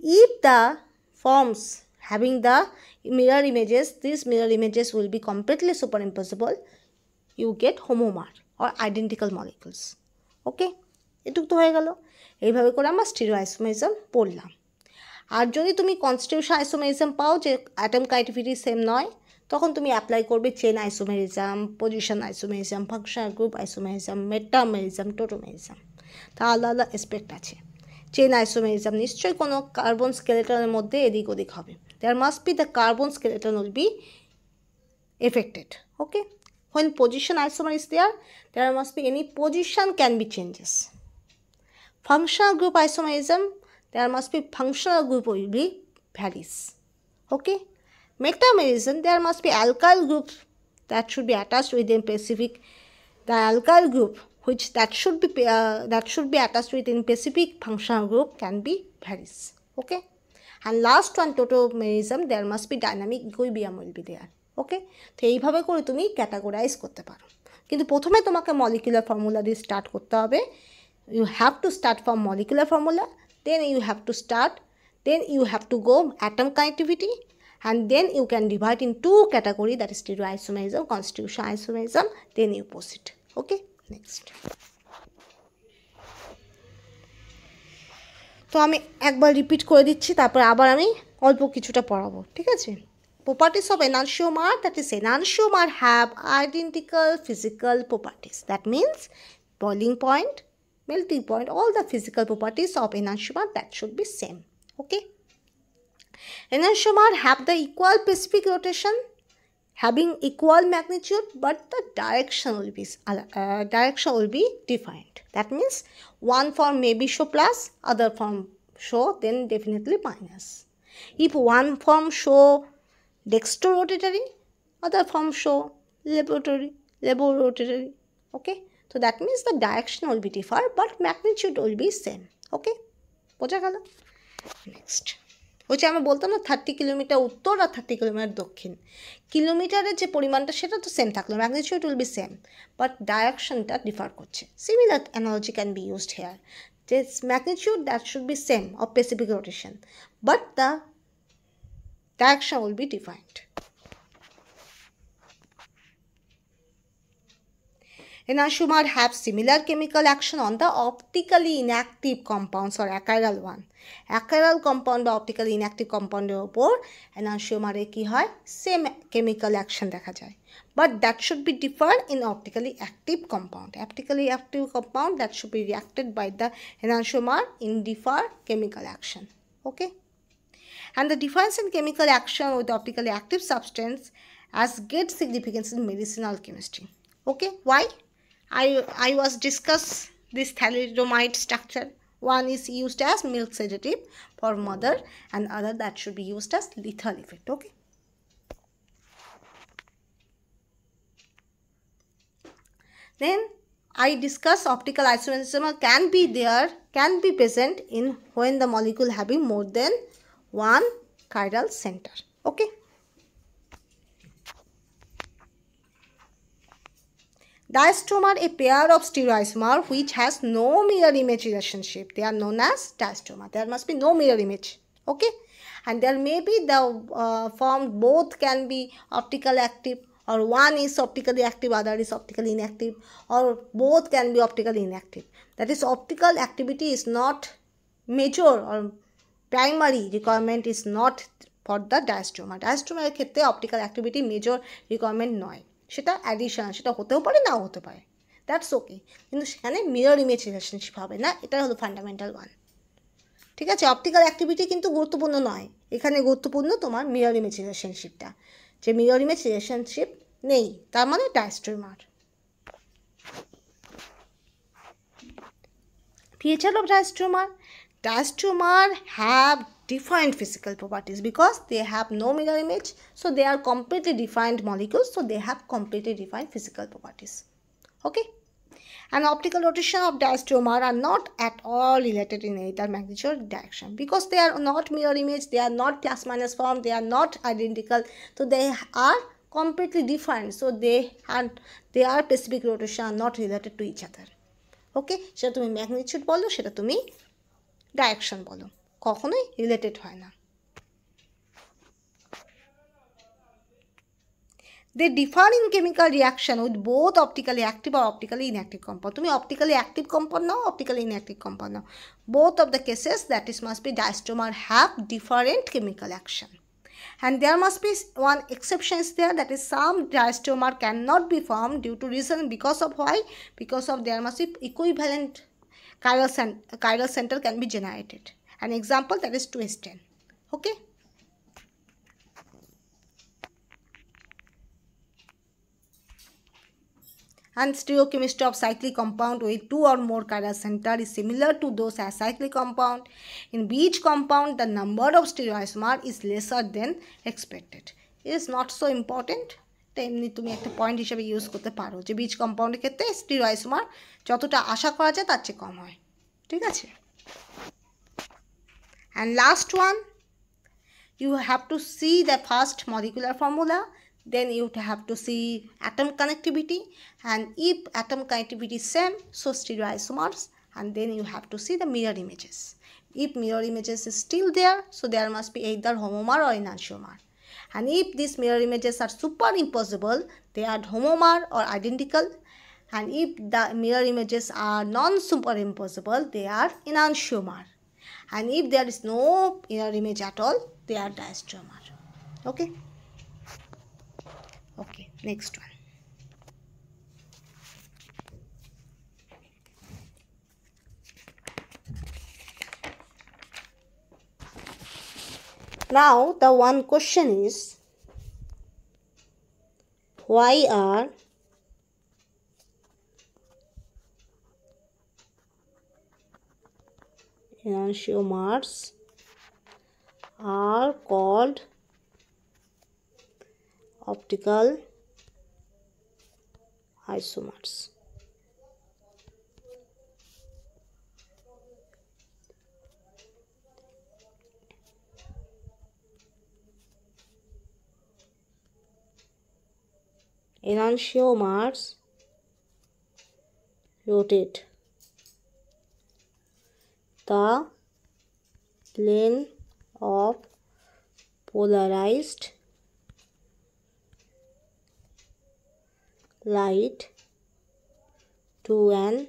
if the forms having the mirror images these mirror images will be completely superimposable you get homomer or identical molecules okay এটুক তো হয়ে গেল এইভাবে করে আমরা stereo stereoisomerism পড়লাম আর যদি তুমি কনস্টিটিউশন আইসোমাইজম পাও যে অ্যাটম কাইটিভিটি সেম নয় তখন তুমি অ্যাপ্লাই করবে chain isomerism position isomerism functional group isomerism metamerism tautomerism তা আলাদা আলাদা এসপেক্ট আছে চেন আইসোমেরিজম নিশ্চয়ই কোনো কার্বন স্কেলেটনের মধ্যে এদিক ওদিক হবে there must be the carbon skeleton will be affected okay when position isomer is there there must any position can be be functional group isomerism isomerism, there must be functional group will be varies. Okay. metamorphism, there must be alkyl groups that should be attached within specific the alkyl group which that should be uh, that should be attached within specific functional group can be varies. Okay. And last one tautomerism there must be dynamic equilibrium will be there. Okay তো এইভাবে করে তুমি categorise করতে পারো কিন্তু প্রথমে তোমাকে molecular formula দিয়ে স্টার্ট করতে হবে you have to start from molecular formula then you have to start then you have to go atom connectivity and then you can divide in two category that is stereoisomerism constitutional isomerism then you post it okay next তো আমি একবার repeat করে দিচ্ছি তারপর আবার আমি অল্প কিছুটা পড়াবো ঠিক আছে properties of enantiomer that is enantiomer have identical physical properties that means boiling point melting point all the physical properties of enantiomer that should be same okay Enantiomers have the equal specific rotation having equal magnitude but the direction will be uh, direction will be defined that means one form may be show plus other form show then definitely minus if one form show dextrorotatory other form show laboratory laboratory okay so that means the direction will be differ but magnitude will be same okay next হচ্ছে আমরা বলতাম না thirty kilometre উত্তর আর thirty kilometre দক্ষিণ কিলোমিটারের যে পরিমাণটা সেটা তো সেম থাকলো magnitude will be same but ডাইরেকশনটা ডিফার করছে similar analogy can be used here যে magnitude that should be same of specific rotation but the direction will be defined enantiomer have similar chemical action on the optically inactive compounds or achiral one. compound compound বা optically inactive কম্পাউন্ডের ওপর অ্যানানসিওমারে ki hoy same chemical action dekha jay but that should be different in optically active compound optically active compound that should be reacted by the enantiomer in different chemical action okay and the difference in chemical action with optically active substance has great significance in medicinal chemistry. Okay, why? I, I was discuss this thalidomide structure. One is used as milk sedative for mother and other that should be used as lethal effect. Okay. Then I discuss optical isomerism can be there, can be present in when the molecule having more than one chiral center. Okay. Diastomer, a pair of stereoisomer which has no mirror image relationship. They are known as diastomer. There must be no mirror image. Okay. And there may be the uh, form both can be optical active or one is optically active, other is optically inactive or both can be optically inactive. That is optical activity is not major or primary requirement is not for the diastoma. Diastoma ক্ষেত্রে optical activity major requirement নয় সেটা addition সেটা হতেও পারে নাও হতে পারে that's okay কিন্তু সেখানে মিরর ইমেজ রিলেশনশিপ হবে না এটা হলো ফান্ডামেন্টাল ওয়ান ঠিক আছে অপটিক্যাল অ্যাক্টিভিটি কিন্তু গুরুত্বপূর্ণ নয় এখানে গুরুত্বপূর্ণ তোমার মিরর ইমেজ রিলেশনশিপটা যে মিরর ইমেজ রিলেশনশিপ নেই তার মানে diastereomer feature of diastereomer diastereomer have defined physical properties because they have no mirror image so they are completely defined molecules so they have completely defined physical properties okay and optical rotation of diastereomer are not at all related in either magnitude or direction because they are not mirror image they are not plus minus form they are not identical so they are completely different so they are they are specific rotation not related to each other to me magnitude, magnitude বলো to me direction, বলো কখনোই related হয় না they differ in chemical reaction with both optically active R optically inactive compound তুমি optically active compound নাও optically inactive compound now both of the cases that is must B ডাইস্টোমার have different chemical action and there must be one exception is there that is some diasteomer cannot be formed due to reason because of why because of there must be equivalent chiral, cent chiral center can be generated an example that is 2 is 10 okay and stereochemistry of cyclic compound with two or more chiral center is similar to those acyclic compound in which compound the number of stereoisomer is lesser than expected it is not so important এমনি তুমি একটা point হিসেবে use করতে পারো যে বীজ কম্পাউন্ডের ক্ষেত্রে স্টিরয়েসমার যতটা আশা করা যায় তার চেয়ে কম হয় ঠিক আছে And last one, you have to see the first molecular formula. Then you have to see atom connectivity. And if atom connectivity is same, so stereoisomers. And then you have to see the mirror images. If mirror images is still there, so there must be either homomer or enantiomer. And if these mirror images are superimposable, they are homomer or identical. And if the mirror images are non-superimposable, they are enantiomer and if there is no inner image at all they are diastomer okay okay next one now the one question is why are enantiomers are called optical isomers. enantiomers rotate the plane of polarized light to an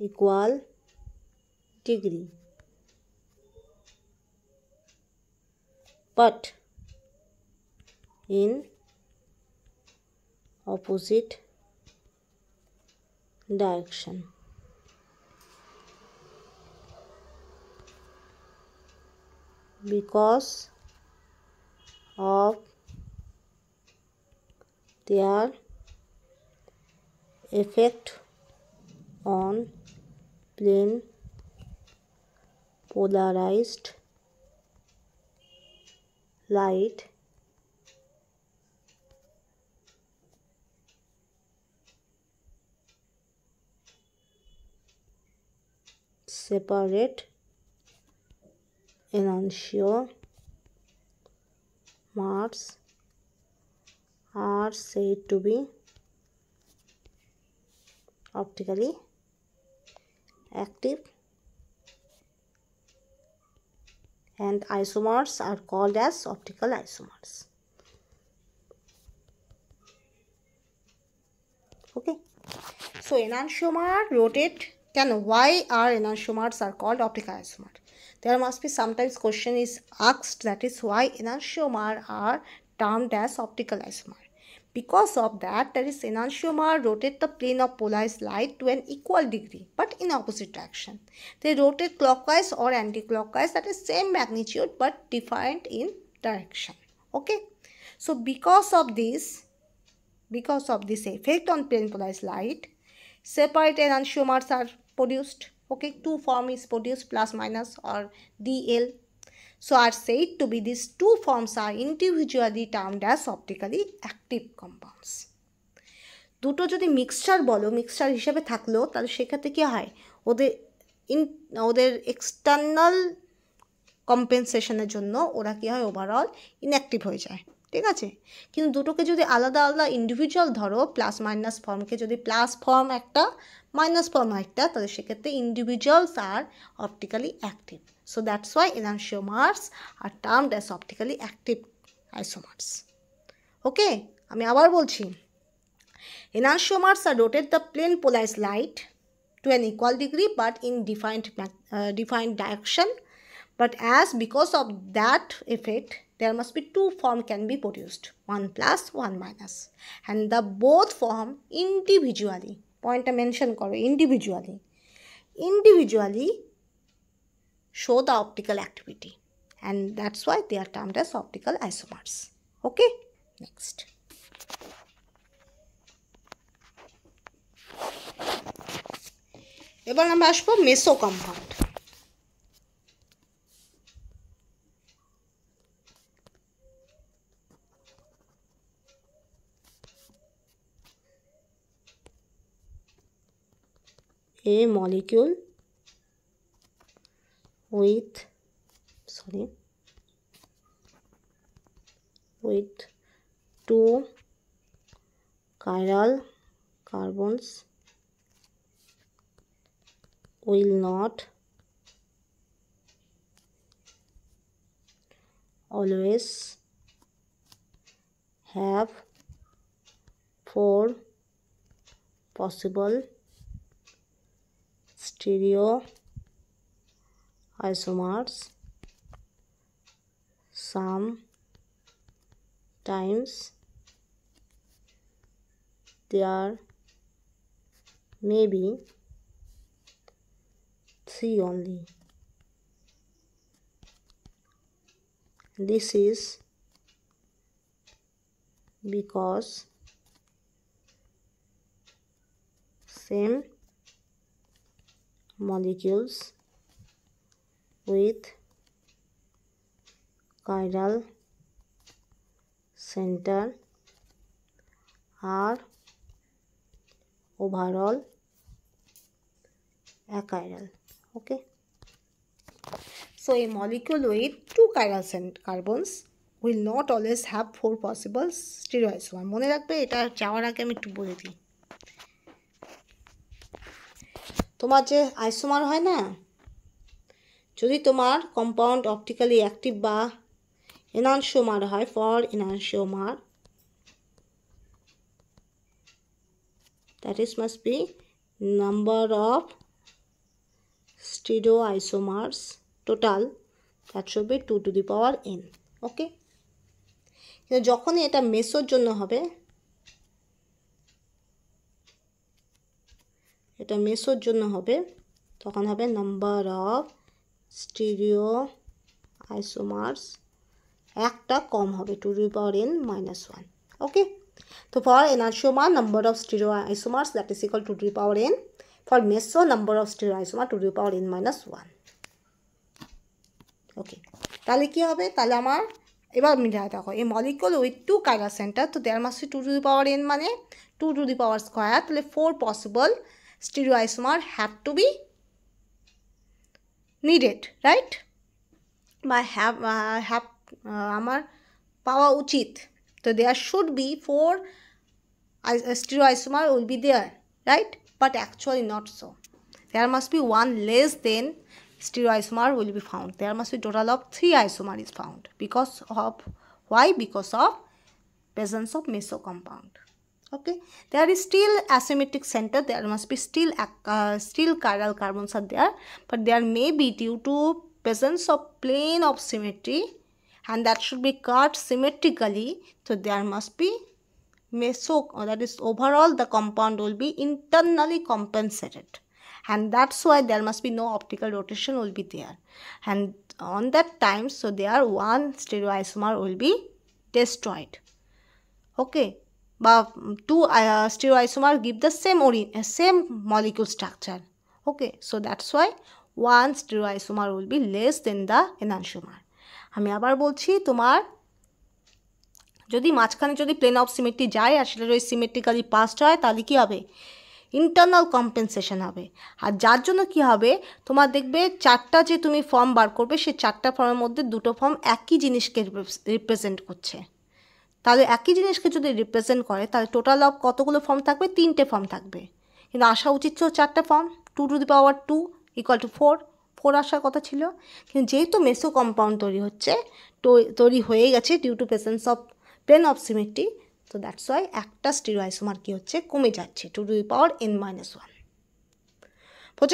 equal degree but in opposite direction because of their effect on plane polarized light separate Enantium Mars are said to be optically active and isomers are called as optical isomers. Okay. So enantiomer rotate can why are enantiomers are called optical isomers? There must be sometimes question is asked that is why enantiomer are termed as optical isomer. Because of that, there is enantiomer rotate the plane of polarized light to an equal degree, but in opposite direction. They rotate clockwise or anticlockwise, is same magnitude but different in direction. Okay. So because of this, because of this effect on plane polarized light, separate enantiomers are produced. okay two form is produced plus minus or dl so are said to be these two forms are individually termed as optically active compounds দুটো যদি mixture বলো mixture হিসেবে থাকলেও তাহলে সেক্ষেত্রে কী হয় ওদের in ওদের এক্সটার্নাল কম্পেনসেশনের জন্য ওরা কী হয় ওভারঅল ইনঅ্যাক্টিভ হয়ে যায় ঠিক আছে কিন্তু দুটোকে যদি আলাদা আলাদা ইন্ডিভিজুয়াল ধরো প্লাস মাইনাস ফর্মকে যদি প্লাস ফর্ম একটা মাইনাস ফর মার্কটা তাহলে সেক্ষেত্রে individuals are optically active so that's why enantiomers are termed as optically active isomers okay আমি আবার বলছি enantiomers are rotate the plane polarised light to an equal degree but in defined uh, defined direction but as because of that effect there must be two form can be produced one plus one minus and the both form individually পয়েন্টটা mention করো individually individually show the optical activity and that's why they are termed as optical isomers okay next এবার আমরা আসবো meso compound a molecule with sorry with two chiral carbons will not always have four possible Stereo isomers. Some times there may be three only. This is because same molecules with chiral center are overall achiral okay so a molecule with two chiral carbons will not always have four possible stereoids one মনে রাখবে এটা চাওয়ার আগে আমি একটু বলে দিই তোমার যে আইসোমার হয় না যদি তোমার কম্পাউন্ড অপটিক্যালি অ্যাক্টিভ বা এনানসোমার হয় for enantiomer that is must be number of stereoisomers total that should be two to the power n okay কিন্তু যখনই এটা মেসোর জন্য হবে এটা মেসোর জন্য হবে তখন হবে নাম্বার অফ স্টিরিও আইসোমার্স একটা কম হবে two the power n minus one okay তো ফর এনারসোমা number of stereoisomers that is equal to the power n for meso number of stereoisomer two the power n minus one okay তাহলে কী হবে তাহলে আমার এবার মিলায় দেখো এই molecule with two chiral centre তো দেড় মাসে two to the power n মানে two to the power square তাহলে four possible stereoisomer have to be needed right বা হ্যাভ হ্যাভ আমার পাওয়া উচিত তো there should be four stereoisomer will be there right but actually not so there must be one less than stereoisomer will be found there must be total of three isomer is found because of why because of presence of meso compound okay there is still asymmetric center there must be still uh, still chiral carbons are there but there may be due to presence of plane of symmetry and that should be cut symmetrically so there must be meso or uh, that is overall the compound will be internally compensated and that's why there must be no optical rotation will be there and on that time so there one stereoisomer will be destroyed okay বা two stereoisomer give the same same same molecule structure okay so that's why one stereoisomer will be less than the enantiomer আমি আবার বলছি তোমার যদি মাঝখানে যদি plane of symmetry যায় আর সেটা যদি সিমেট্রিক্যালি পাস্ট হয় তাহলে কী হবে ইন্টারনাল কম্পেনসেশন হবে আর যার জন্য কি হবে তোমার দেখবে চারটা যে তুমি ফর্ম বার করবে সে চারটা ফর্মের মধ্যে দুটো ফর্ম একই জিনিসকে রিপ্রেজেন্ট করছে তাহলে একই জিনিসকে যদি রিপ্রেজেন্ট করে তাহলে টোটাল অফ কতগুলো ফর্ম থাকবে তিনটে ফর্ম থাকবে কিন্তু আসা উচিত ছিল চারটে form two to the power two equal to four four আসার কথা ছিল কিন্তু যেহেতু মেসো কম্পাউন্ড তৈরি হচ্ছে তৈরি হয়ে গেছে due to presence of plane of symmetry তো দ্যাটস ওয়াই একটা স্টিরোয়াইসোমার কী হচ্ছে কমে যাচ্ছে two to the power n minus one So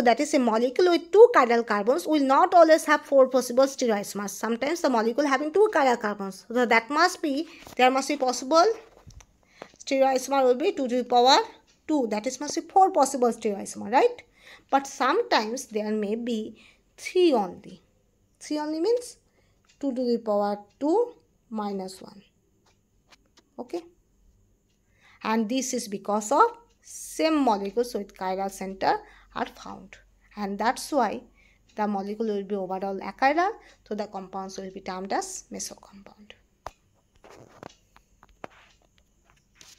that is a molecule with two chiral carbons, will not always have four possible stereoisomers. Sometimes the molecule having two chiral carbons. So that must be, there must be possible stereoisomer will be 2 to the power 2. That is must be 4 possible stereoisomer, right? But sometimes there may be 3 only. 3 only means 2 to the power 2 minus 1. Okay. And this is because of same molecules with chiral center are found and that's why the molecule will be overall achiral so the compounds will be termed as mesocompound.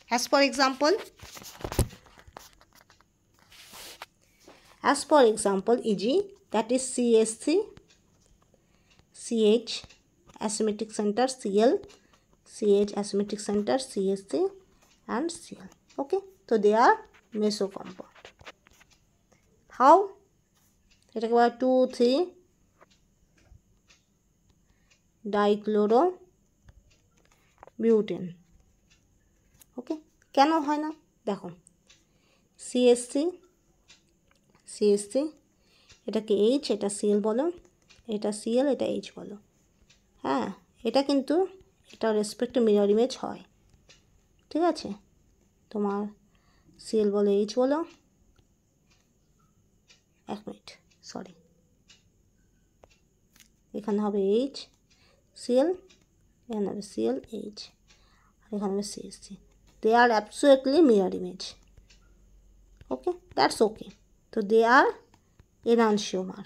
As for example, as for example Eg that csc CH asymmetric center Cl, CH asymmetric center csc and Cl. Okay, so they are mesocompound. How এটাকে বলা two three dichloro butane okay কেন হয় না দেখো CSC CSC এটাকে H এটা CL বলো এটা সিএল এটা এইচ বলো হ্যাঁ এটা কিন্তু এটা রেসপেক্ট মিরর ইমেজ হয় ঠিক আছে তোমার সিএল বলো এইচ বলো এক মিনিট সরি এখানে হবে এইচ সিএল এখানে হবে সিএল এইচ আর এখানে হবে CSC they are absolutely mirror image okay that's okay তো they are enantiomer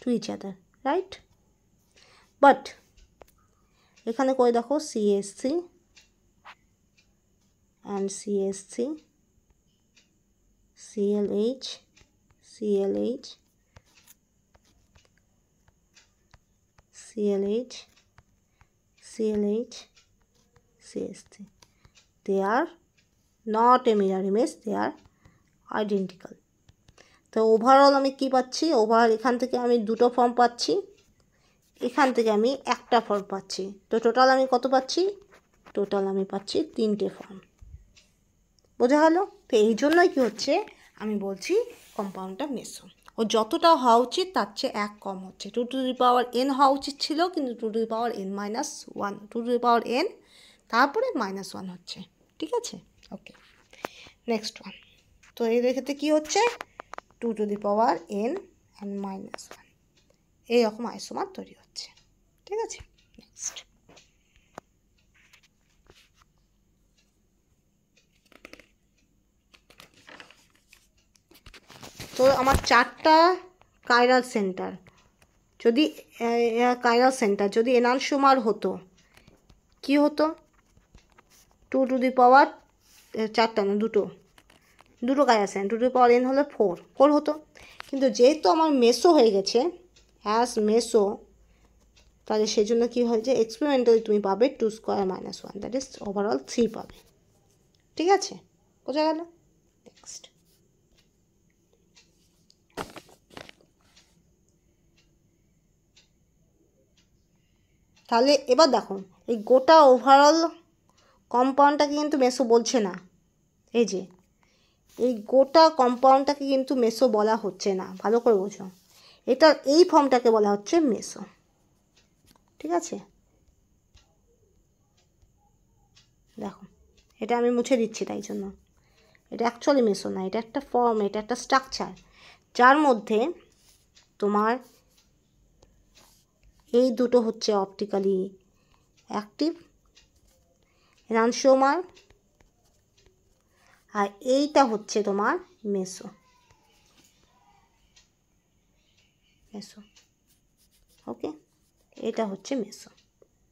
to each other right but এখানে করে দেখো CSC and CSC CLH CLH CLH CLH CSC they are not a mirror image they are identical তো overall আমি কি পাচ্ছি over এখান থেকে আমি দুটো ফর্ম পাচ্ছি এখান থেকে আমি একটা ফর্ম পাচ্ছি তো টোটাল আমি কত পাচ্ছি টোটাল আমি পাচ্ছি তিনটে ফর্ম বোঝা গেল তো এই জন্যই কী হচ্ছে আমি বলছি কম্পাউন্ডটা মেসো ও যতটা হওয়া উচিত তার চেয়ে এক কম হচ্ছে two to the power n হওয়া উচিত ছিল কিন্তু two to the power n minus one two to the power n তারপরে মাইনাস ওয়ান হচ্ছে ঠিক আছে ওকে নেক্সট ওয়ান তো এদের ক্ষেত্রে কী হচ্ছে two to the power n and minus one এইরকম আইসোমার তৈরি হচ্ছে ঠিক আছে নেক্সট তো আমার চারটা কায়রাল সেন্টার যদি কায়রাল সেন্টার যদি এনাল সুমার হতো কি হতো টু টু দি পাওয়ার চারটা না দুটো দুটো chiral centre two to power n হলে ফোর ফোর হতো কিন্তু যেহেতু আমার মেসো হয়ে গেছে অ্যাস মেসো তাহলে সেই জন্য কী হয় যে এক্সপেরিমেন্টালি তুমি পাবে two square minus one that is overall three পাবে ঠিক আছে বোঝা গেল তাহলে এবার দেখো এই গোটা ওভারঅল কম্পাউন্ডটাকে কিন্তু মেসো বলছে না এই যে এই গোটা কম্পাউন্ডটাকে কিন্তু মেসো বলা হচ্ছে না ভালো করে বোঝো এটা এই ফর্মটাকে বলা হচ্ছে মেসো ঠিক আছে দেখো এটা আমি মুছে দিচ্ছি তাই জন্য এটা অ্যাকচুয়ালি মেসো না এটা একটা ফর্ম এটা একটা স্ট্রাকচার যার মধ্যে তোমার এই দুটো হচ্ছে অপটিক্যালি অ্যাক্টিভ রানসোমার আর এইটা হচ্ছে তোমার মেসো মেসো ওকে এটা হচ্ছে মেসো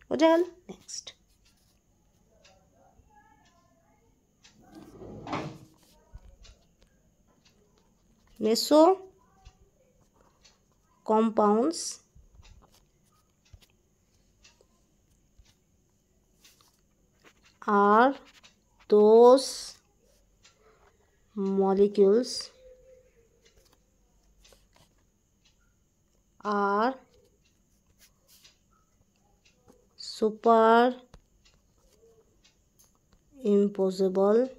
বোঝা গেল next meso compounds are those molecules are super impossible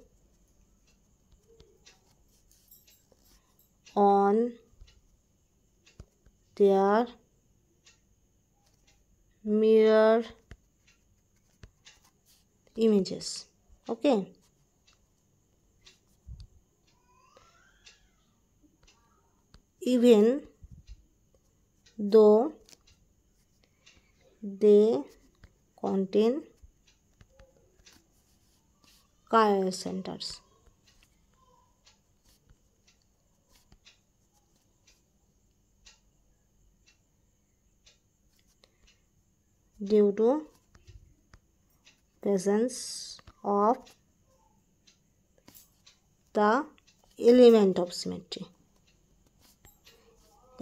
on their mirror images okay even though they contain centers due to presence of the element of symmetry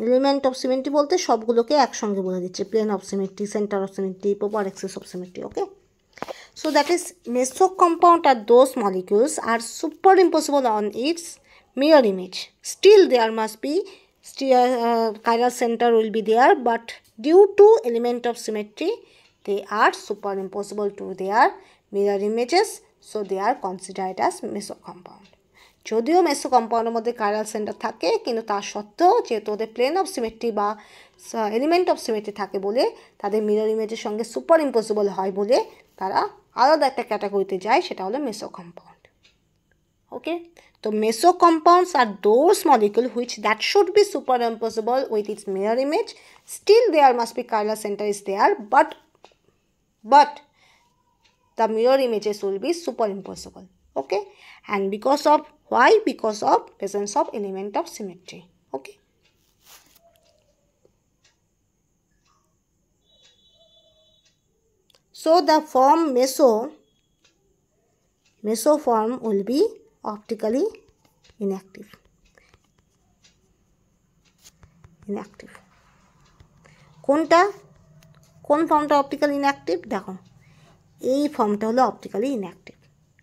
element of symmetry বলতে সবগুলোকে একসঙ্গে বলে দিচ্ছে plane of symmetry centre of symmetry proper axis of symmetry okay so that is meso compound are those molecules are superimposable on its mirror image still there must be still, uh, chiral center will be there but due to element of symmetry They are superimposable to their mirror images, so they are considered as mesocompound. যদিও মেসো কম্পাউন্ডের মধ্যে chiral centre থাকে কিন্তু তা সত্ত্বেও যেহেতু ওদের plane of symmetry বা element of symmetry থাকে বলে তাদের মিরর ইমেজের সঙ্গে সুপার ইম্পসিবল হয় বলে তারা আলাদা একটা ক্যাটাগরিতে যায় সেটা হলো মেসো কম্পাউন্ড ওকে তো meso compounds are those molecule which that should be superimposable with its mirror image still there must be chiral centre is there but but the mirror images will be superimposable okay and because of why because of presence of element of symmetry okay so the form meso form will be optically inactive inactive কোনটা কোন ফর্মটা optically inactive দেখো এই ফর্মটা হলো optically inactive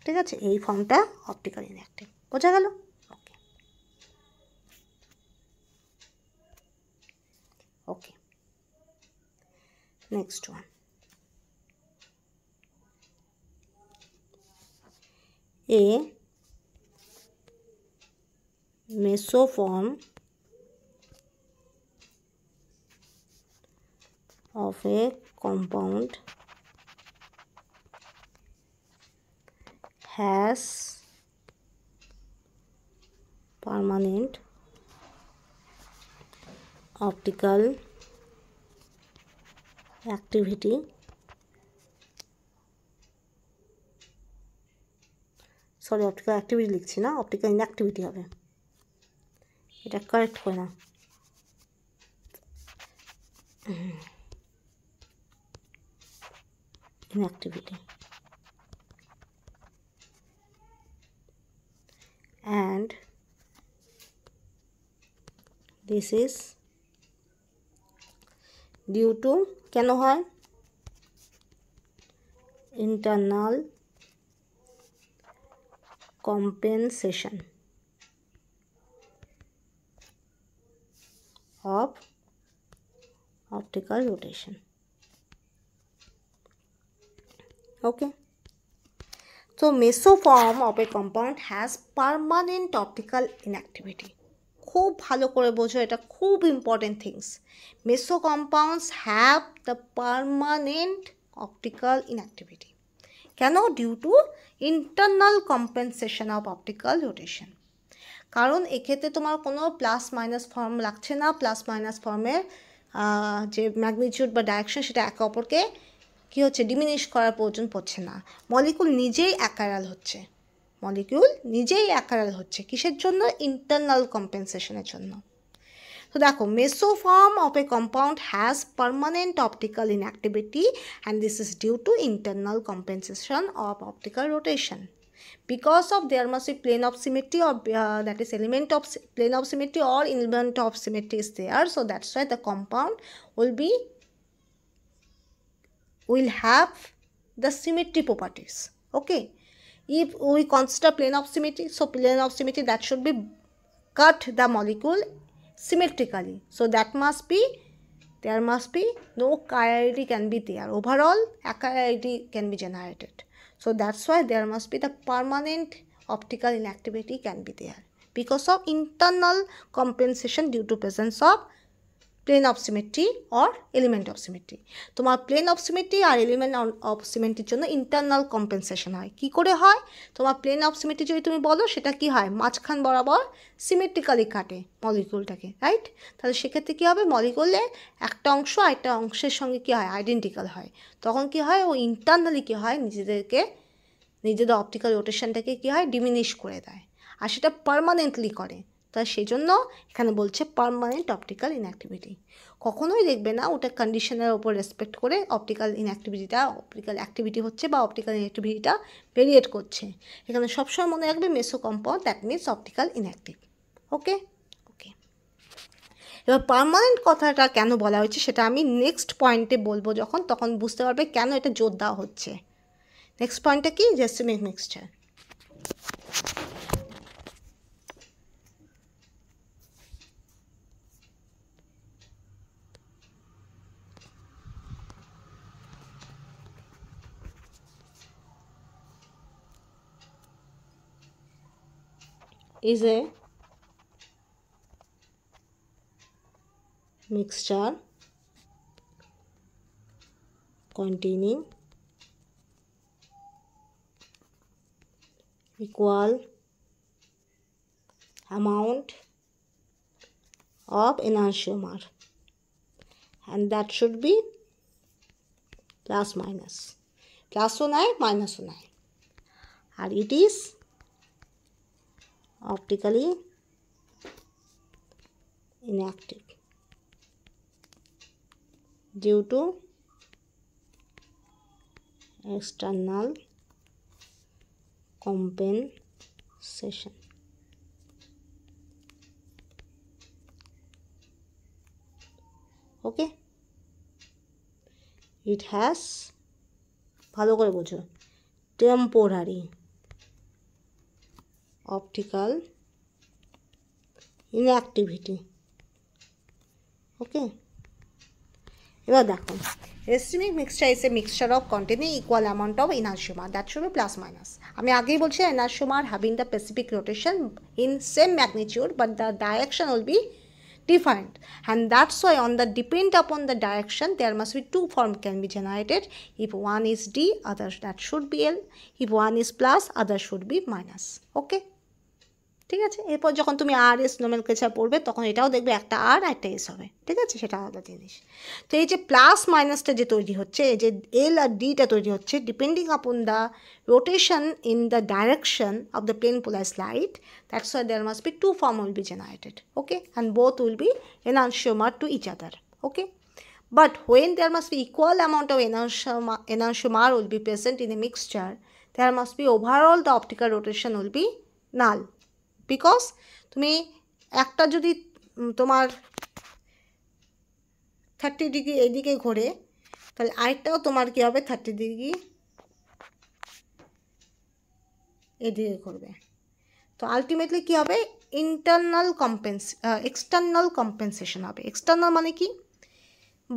ঠিক আছে এই ফর্মটা অপটিক্যালি ইনঅ্যাক্টিভ বোঝা গেল okay okay next one a meso form of a compound has permanent optical activity sorry optical activity লিখছি না অপটিক্যাল ইনঅ্যাক্টিভিটি হবে এটা কারেক্ট করে না Inactivity, and this is due to কেন internal compensation of optical rotation okay so mesoform of a compound has permanent optical inactivity খুব ভালো করে বোঝো এটা খুব important things meso compounds have the permanent optical inactivity কেন due to internal compensation of optical rotation কারণ এক্ষেত্রে তোমার কোনো প্লাস মাইনাস ফর্ম লাগছে না প্লাস মাইনাস ফর্মের যে ম্যাগনিচিউড বা ডাইরেকশন সেটা একে অপরকে কি হচ্ছে ডিমিনিশ করার প্রয়োজন পড়ছে না মলিকুল নিজেই অ্যাকারাল হচ্ছে মলিকিউল নিজেই অ্যাকারাল হচ্ছে কিসের জন্য ইন্টারনাল কম্পেনসেশনের জন্য তো দেখো meso form of a compound has permanent optical inactivity and this is due to internal compensation of optical rotation because of there must be plane of symmetry of that is element of plane of symmetry or element of symmetry symmetry there so that's why the compound will be will have the symmetry properties. Okay. If we consider plane of symmetry, so plane of symmetry that should be cut the molecule symmetrically. So that must be, there must be no chirality can be there. Overall, chirality can be generated. So that's why there must be the permanent optical inactivity can be there because of internal compensation due to presence of plane of symmetry or element of symmetry তোমার plane of symmetry আর element of সিমেট্রির জন্য internal compensation হয় কি করে হয় তোমার plane of symmetry যদি তুমি বলো সেটা কি হয় মাঝখান বরাবর সিমেট্রিক্যালি কাটে মলিকুলটাকে রাইট তাহলে সেক্ষেত্রে কী হবে মলিকুলে একটা অংশ আর একটা অংশের সঙ্গে কী হয় আইডেন্টিক্যাল হয় তখন কি হয় ও ইন্টারনালি কী হয় নিজেদেরকে নিজেদের অপটিক্যাল রোটেশনটাকে কী হয় ডিমিনিশ করে দেয় আর সেটা পারমানেন্টলি করে তা সেজন্য এখানে বলছে পারমানেন্ট অপটিক্যাল ইনঅ্যাক্টিভিটি কখনোই দেখবে না ওটা কন্ডিশনের ওপর রেসপেক্ট করে অপটিক্যাল ইনঅ্যাক্টিভিটিটা অপটিক্যাল অ্যাক্টিভিটি হচ্ছে বা অপটিক্যাল ইনঅ্যাক্টিভিটিটা ভেরিয়েট করছে এখানে সবসময় মনে রাখবে meso compound that means optical inactive okay okay এবার পারমানেন্ট কথাটা কেন বলা হয়েছে সেটা আমি নেক্সট পয়েন্টে বলবো যখন তখন বুঝতে পারবে কেন এটা জোর দেওয়া হচ্ছে নেক্সট পয়েন্টটা কি racemic mixture is a mixture containing equal amount of enantiomer and that should be one i minus one i and it is. optically inactive due to external compensation. Okay it has ভালো করে বোঝো temporary optical inactivity okay এবার দেখো racemic mixture is a mixture of containing equal amount of এনার্সিমা that should be plus minus আমি আগেই বলছি enantiomer having the specific rotation in same magnitude but the direction will be different and that's why on the depend upon the direction there must be two form can be generated if one is d other that should be l if one is plus other should be minus okay ঠিক আছে এরপর যখন তুমি আর S নোমেল nomenclature পড়বে তখন এটাও দেখবে একটা আর একটা এস হবে ঠিক আছে সেটা আলাদা জিনিস তো এই যে প্লাস মাইনাসটা যে তৈরি হচ্ছে এই যে এল আর ডিটা তৈরি হচ্ছে depending upon the rotation in the direction of the plane polarised light that's why there must be two form will be generated okay and both will be enantiomer to each other okay but when there must be equal amount of enantioma, enantiomer will be present in a mixture there must be overall the optical rotation will be null because তুমি একটা যদি তোমার thirty degree এদিকে ঘোরে তাহলে আরেকটাও তোমার কী হবে থার্টি ডিগ্রি এদিকে ঘুরবে তো আলটিমেটলি কী হবে ইন্টারনাল কম্পেন্স এক্সটার্নাল কম্পেনসেশন হবে এক্সটার্নাল মানে কি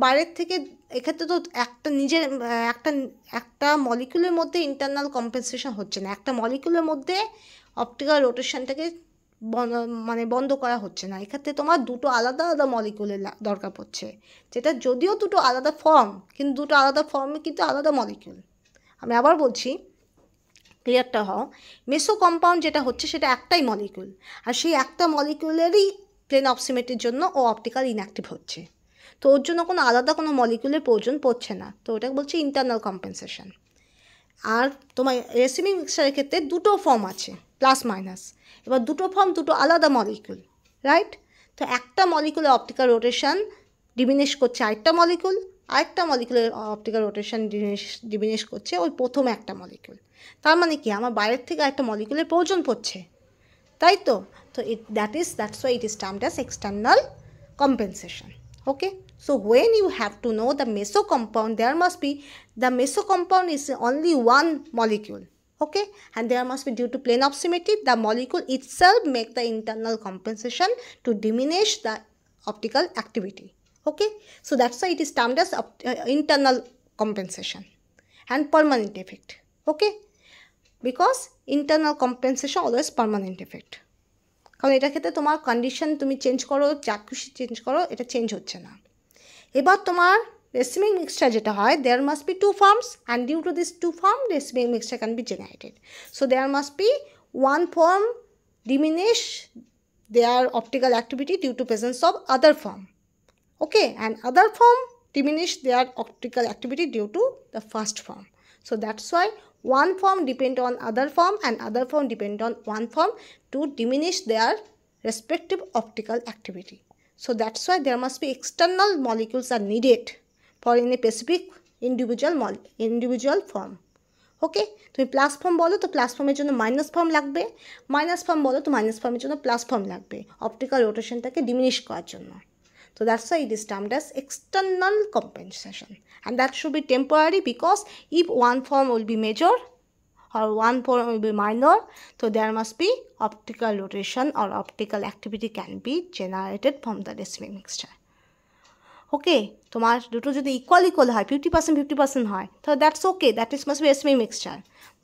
বাইরের থেকে এক্ষেত্রে তো একটা নিজের একটা একটা মলিকুলের মধ্যে ইন্টারনাল কম্পেনসেশন হচ্ছে না একটা মলিকুলের মধ্যে অপটিক্যাল রোটেশনটাকে মানে বন্ধ করা হচ্ছে না এক্ষেত্রে তোমার দুটো আলাদা আলাদা মলিকুলের দরকার পড়ছে যেটা যদিও দুটো আলাদা ফর্ম কিন্তু দুটো আলাদা ফর্মে কিন্তু আলাদা মলিকুল আমি আবার বলছি ক্লিয়ারটা হও মেসো কম্পাউন্ড যেটা হচ্ছে সেটা একটাই মলিকুল আর সেই একটা মলিকুলেরই প্লেন অপসিমেটির জন্য ও অপটিক্যাল ইনঅ্যাক্টিভ হচ্ছে তো ওর জন্য কোনো আলাদা কোনো মলিকুলের প্রয়োজন পড়ছে না তো ওটাকে বলছে ইন্টারনাল কম্পেনসেশন আর তোমার রেসিমিং মিক্সারের ক্ষেত্রে দুটো ফর্ম আছে প্লাস মাইনাস এবার দুটো ফর্ম দুটো আলাদা মলিকুল রাইট তো একটা মলিকুলের অপটিক্যাল রোটেশান ডিমিনিশ করছে আরেকটা মলিকুল আরেকটা মলিকুলের অপটিক্যাল রোটেশান ডিমিনিশ করছে ওই প্রথম একটা মলিকুল তার মানে কি আমার বাইরের থেকে একটা মলিকুলের প্রয়োজন পড়ছে তাই তো তো it that is that's why it is termed as external compensation okay so when you have to know the meso compound there must be the meso compound is only one molecule okay and there must be due to plane of symmetry the molecule itself make the internal compensation to diminish the optical activity okay so that's why it is termed as uh, internal compensation and permanent effect okay because internal compensation always permanent effect কারণ এটা ক্ষেত্রে তোমার condition তুমি change করো যা খুশি change করো এটা চেঞ্জ হচ্ছে না এবার তোমার racemic mixture jeta hai. there must be two forms and due to this two form racemic mixture can be generated. So there must be one form diminish their optical activity due to presence of other form. Okay and other form diminish their optical activity due to the first form. So that's why one form depend on other form and other form depend on one form to diminish their respective optical activity. So that's why there must be external molecules are needed for in a specific individual mol individual form okay তুমি plus form বলো তো plus ফর্মের জন্য minus form লাগবে minus form বলো তো minus ফর্মের জন্য প্লাস ফর্ম লাগবে অপটিক্যাল রোটেশনটাকে ডিমিনিশ করার জন্য তো that's why it is termed as external compensation and that should be temporary because if one form will be major আর one form will be minor তো there must B optical rotation or optical activity can be generated from the receiving mixture okay তোমার দুটো যদি equal equal হয় fifty percent fifty percent হয় তাহলে that's okay that is must be racemic mixture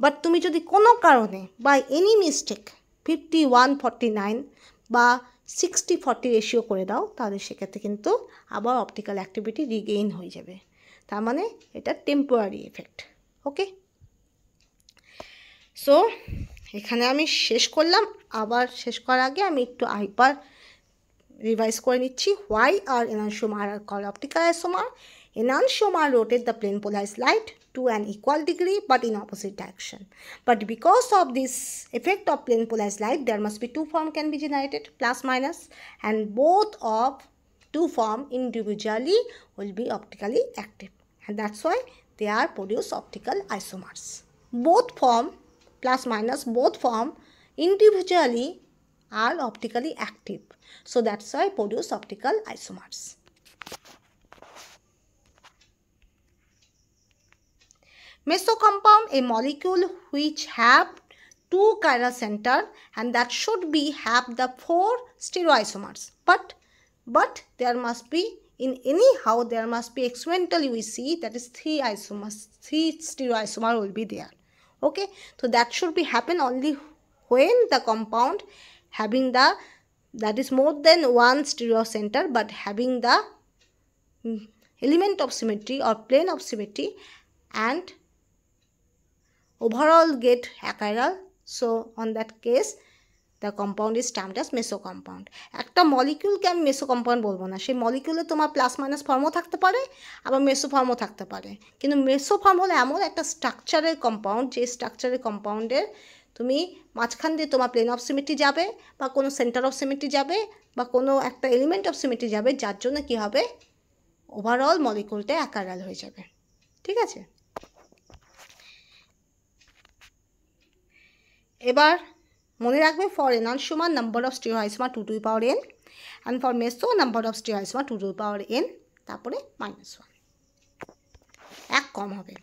but তুমি যদি কোনো কারণে by any mistake fifty one forty nine বা সিক্সটি ফর্টি রেশিও করে দাও তাহলে সেক্ষেত্রে কিন্তু আবার অপটিক্যাল অ্যাক্টিভিটি রিগেইন হয়ে যাবে তার মানে এটা টেম্পোরারি এফেক্ট ওকে সো এখানে আমি শেষ করলাম আবার শেষ করার আগে আমি একটু আইপার Revised করে নিচ্ছি why are enantiomer called optical optical isomer Enan the plane polarized light to an equal degree but in opposite direction. But because of this effect of plane polarized light, there must be two form can be generated, plus minus, and both of two form individually will be optically active. And that's why they are produced optical isomers. Both form, plus minus, both form individually are optically active. So that's why produce optical isomers. Mesocompound, a molecule which have two chiral center and that should be have the four stereoisomers. But, but there must be in anyhow there must be experimentally we see that is three isomers, three stereoisomer will be there. Okay, so that should be happen only when the compound having the that is more than one stereo center but having the mm, element of symmetry or plane of symmetry and overall get achiral so on that case the compound is termed as meso compound একটা মলিকিউলকে আমি মেসো compound বলবো না সেই মলিকিউলে তোমার plus minus ফর্মও থাকতে পারে আবার মেসো ফর্মও থাকতে পারে কিন্তু মেসো ফর্ম হলো এমন একটা স্ট্রাকচারের কম্পাউন্ড যে স্ট্রাকচারের কম্পাউন্ডের তুমি মাঝখান দিয়ে তোমার প্লেন অফ সিমেট্রি যাবে বা কোনো সেন্টার অফ সিমেট্রি যাবে বা কোনো একটা এলিমেন্ট অফ সিমেট্রি যাবে যার জন্য কি হবে ওভারঅল মলিকুলটা একারাল হয়ে যাবে ঠিক আছে এবার মনে রাখবে for enantiomer number of isomer two to power n and for meso number of isomer two to power n তারপরে মাইনাস ওয়ান এক কম হবে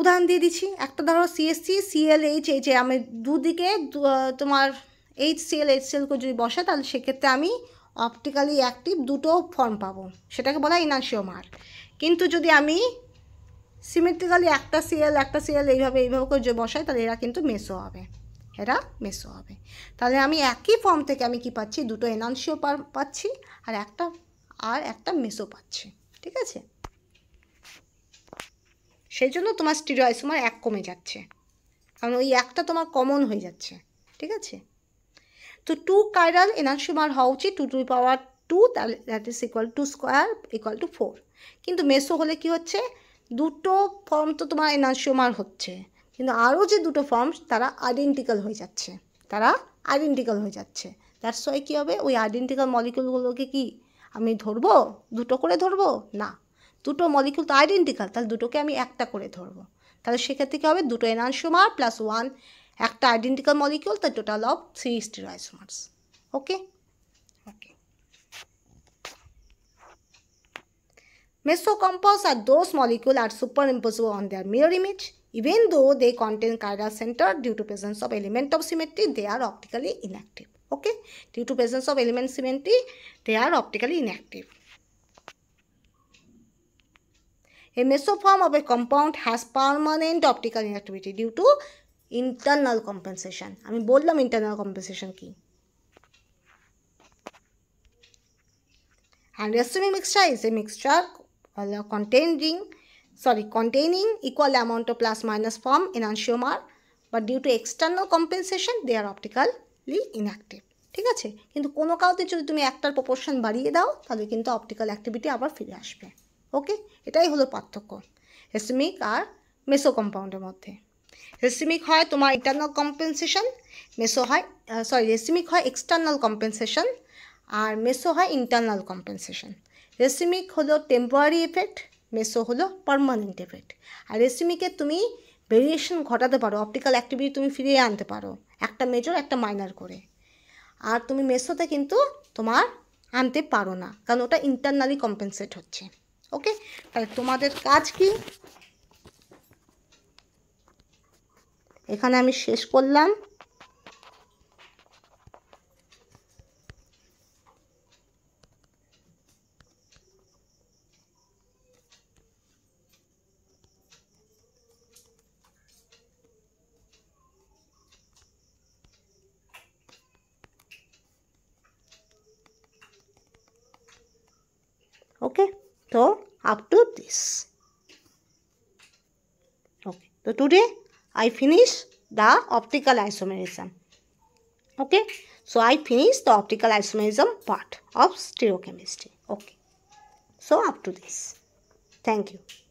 উদাহরণ দিয়ে দিচ্ছি একটা ধরো সিএসসি সিএল এইচ এইচ এ আমি দুদিকে তোমার এইচ সিএল এইচ সিএলকে যদি বসা তাহলে সেক্ষেত্রে আমি অপটিক্যালি অ্যাক্টিভ দুটো ফর্ম পাবো সেটাকে বলা ইনান্সিও মার্ক কিন্তু যদি আমি সিমেট্রিক্যালি একটা সিএল একটা সিএল এইভাবে এইভাবে করে যদি বসাই তাহলে এরা কিন্তু মেসো হবে এরা মেসো হবে তাহলে আমি একই ফর্ম থেকে আমি কি পাচ্ছি দুটো এনান্সিও পাচ্ছি আর একটা আর একটা মেসো পাচ্ছি ঠিক আছে সেই জন্য তোমার স্টিরয়সমার এক কমে যাচ্ছে কারণ ওই একটা তোমার কমন হয়ে যাচ্ছে ঠিক আছে তো টু কাইরাল এনার্সিমার হওয়া উচিত টু টু পাওয়ার টু তাহলে that is equal to square equal to four কিন্তু মেসো হলে কি হচ্ছে দুটো ফর্ম তো তোমার এনার্সিমার হচ্ছে কিন্তু আরও যে দুটো ফর্ম তারা আইডেন্টিক্যাল হয়ে যাচ্ছে তারা আইডেন্টিক্যাল হয়ে যাচ্ছে দ্যাটস ওয়াই কী হবে ওই আইডেন্টিক্যাল মলিকুলগুলোকে কি আমি ধরবো দুটো করে ধরবো না দুটো মলিকিউল তো আইডেন্টিক্যাল তাহলে দুটোকে আমি একটা করে ধরব তাহলে সেক্ষেত্রে কী হবে দুটো এনানসোমার প্লাস ওয়ান একটা আইডেন্টিক্যাল মলিকিউল তার total of three stereoisomers okay okay meso compound are those molecule are superimposable on their mirror image even though they contain কার্ডাল centre due to presence of element of symmetry they are optically inactive okay due to presence of element symmetry they are optically inactive A mesoform of a compound has permanent optical inactivity due to internal internal compensation আমি বললাম internal compensation key. And resume mixture is a mixture containing sorry containing equal amount of plus minus form enantiomer but due to external compensation they are optically inactive ঠিক আছে কিন্তু কোনো কাউতে যদি তুমি একটার proportion বাড়িয়ে দাও তাহলে কিন্তু অপটিক্যাল অ্যাক্টিভিটি আবার ফিরে আসবে ওকে এটাই হলো পার্থক্য হেসমিক আর মেসো কম্পাউন্ডের মধ্যে রেসিমিক হয় তোমার ইন্টারনাল কম্পেনসেশন মেসো হয় সরি রেসিমিক হয় এক্সটার্নাল কম্পেনসেশন আর মেসো হয় ইন্টারনাল কম্পেনসেশন রেসিমিক হলো টেম্পোরারি এফেক্ট মেসো হলো পারমানেন্ট এফেক্ট আর রেসিমিকে তুমি ভেরিয়েশন ঘটাতে পারো অপটিক্যাল অ্যাক্টিভিটি তুমি ফিরিয়ে আনতে পারো একটা মেজর একটা মাইনার করে আর তুমি মেসোতে কিন্তু তোমার আনতে পারো না কারণ ওটা ইন্টারনালি কম্পেনসেট হচ্ছে ওকে তাহলে তোমাদের কাজ কি এখানে আমি শেষ করলাম okay So, up to this. Okay. So, today I finish the optical isomerism. Okay. So, I finish the optical isomerism part of stereochemistry. Okay. So, up to this. Thank you.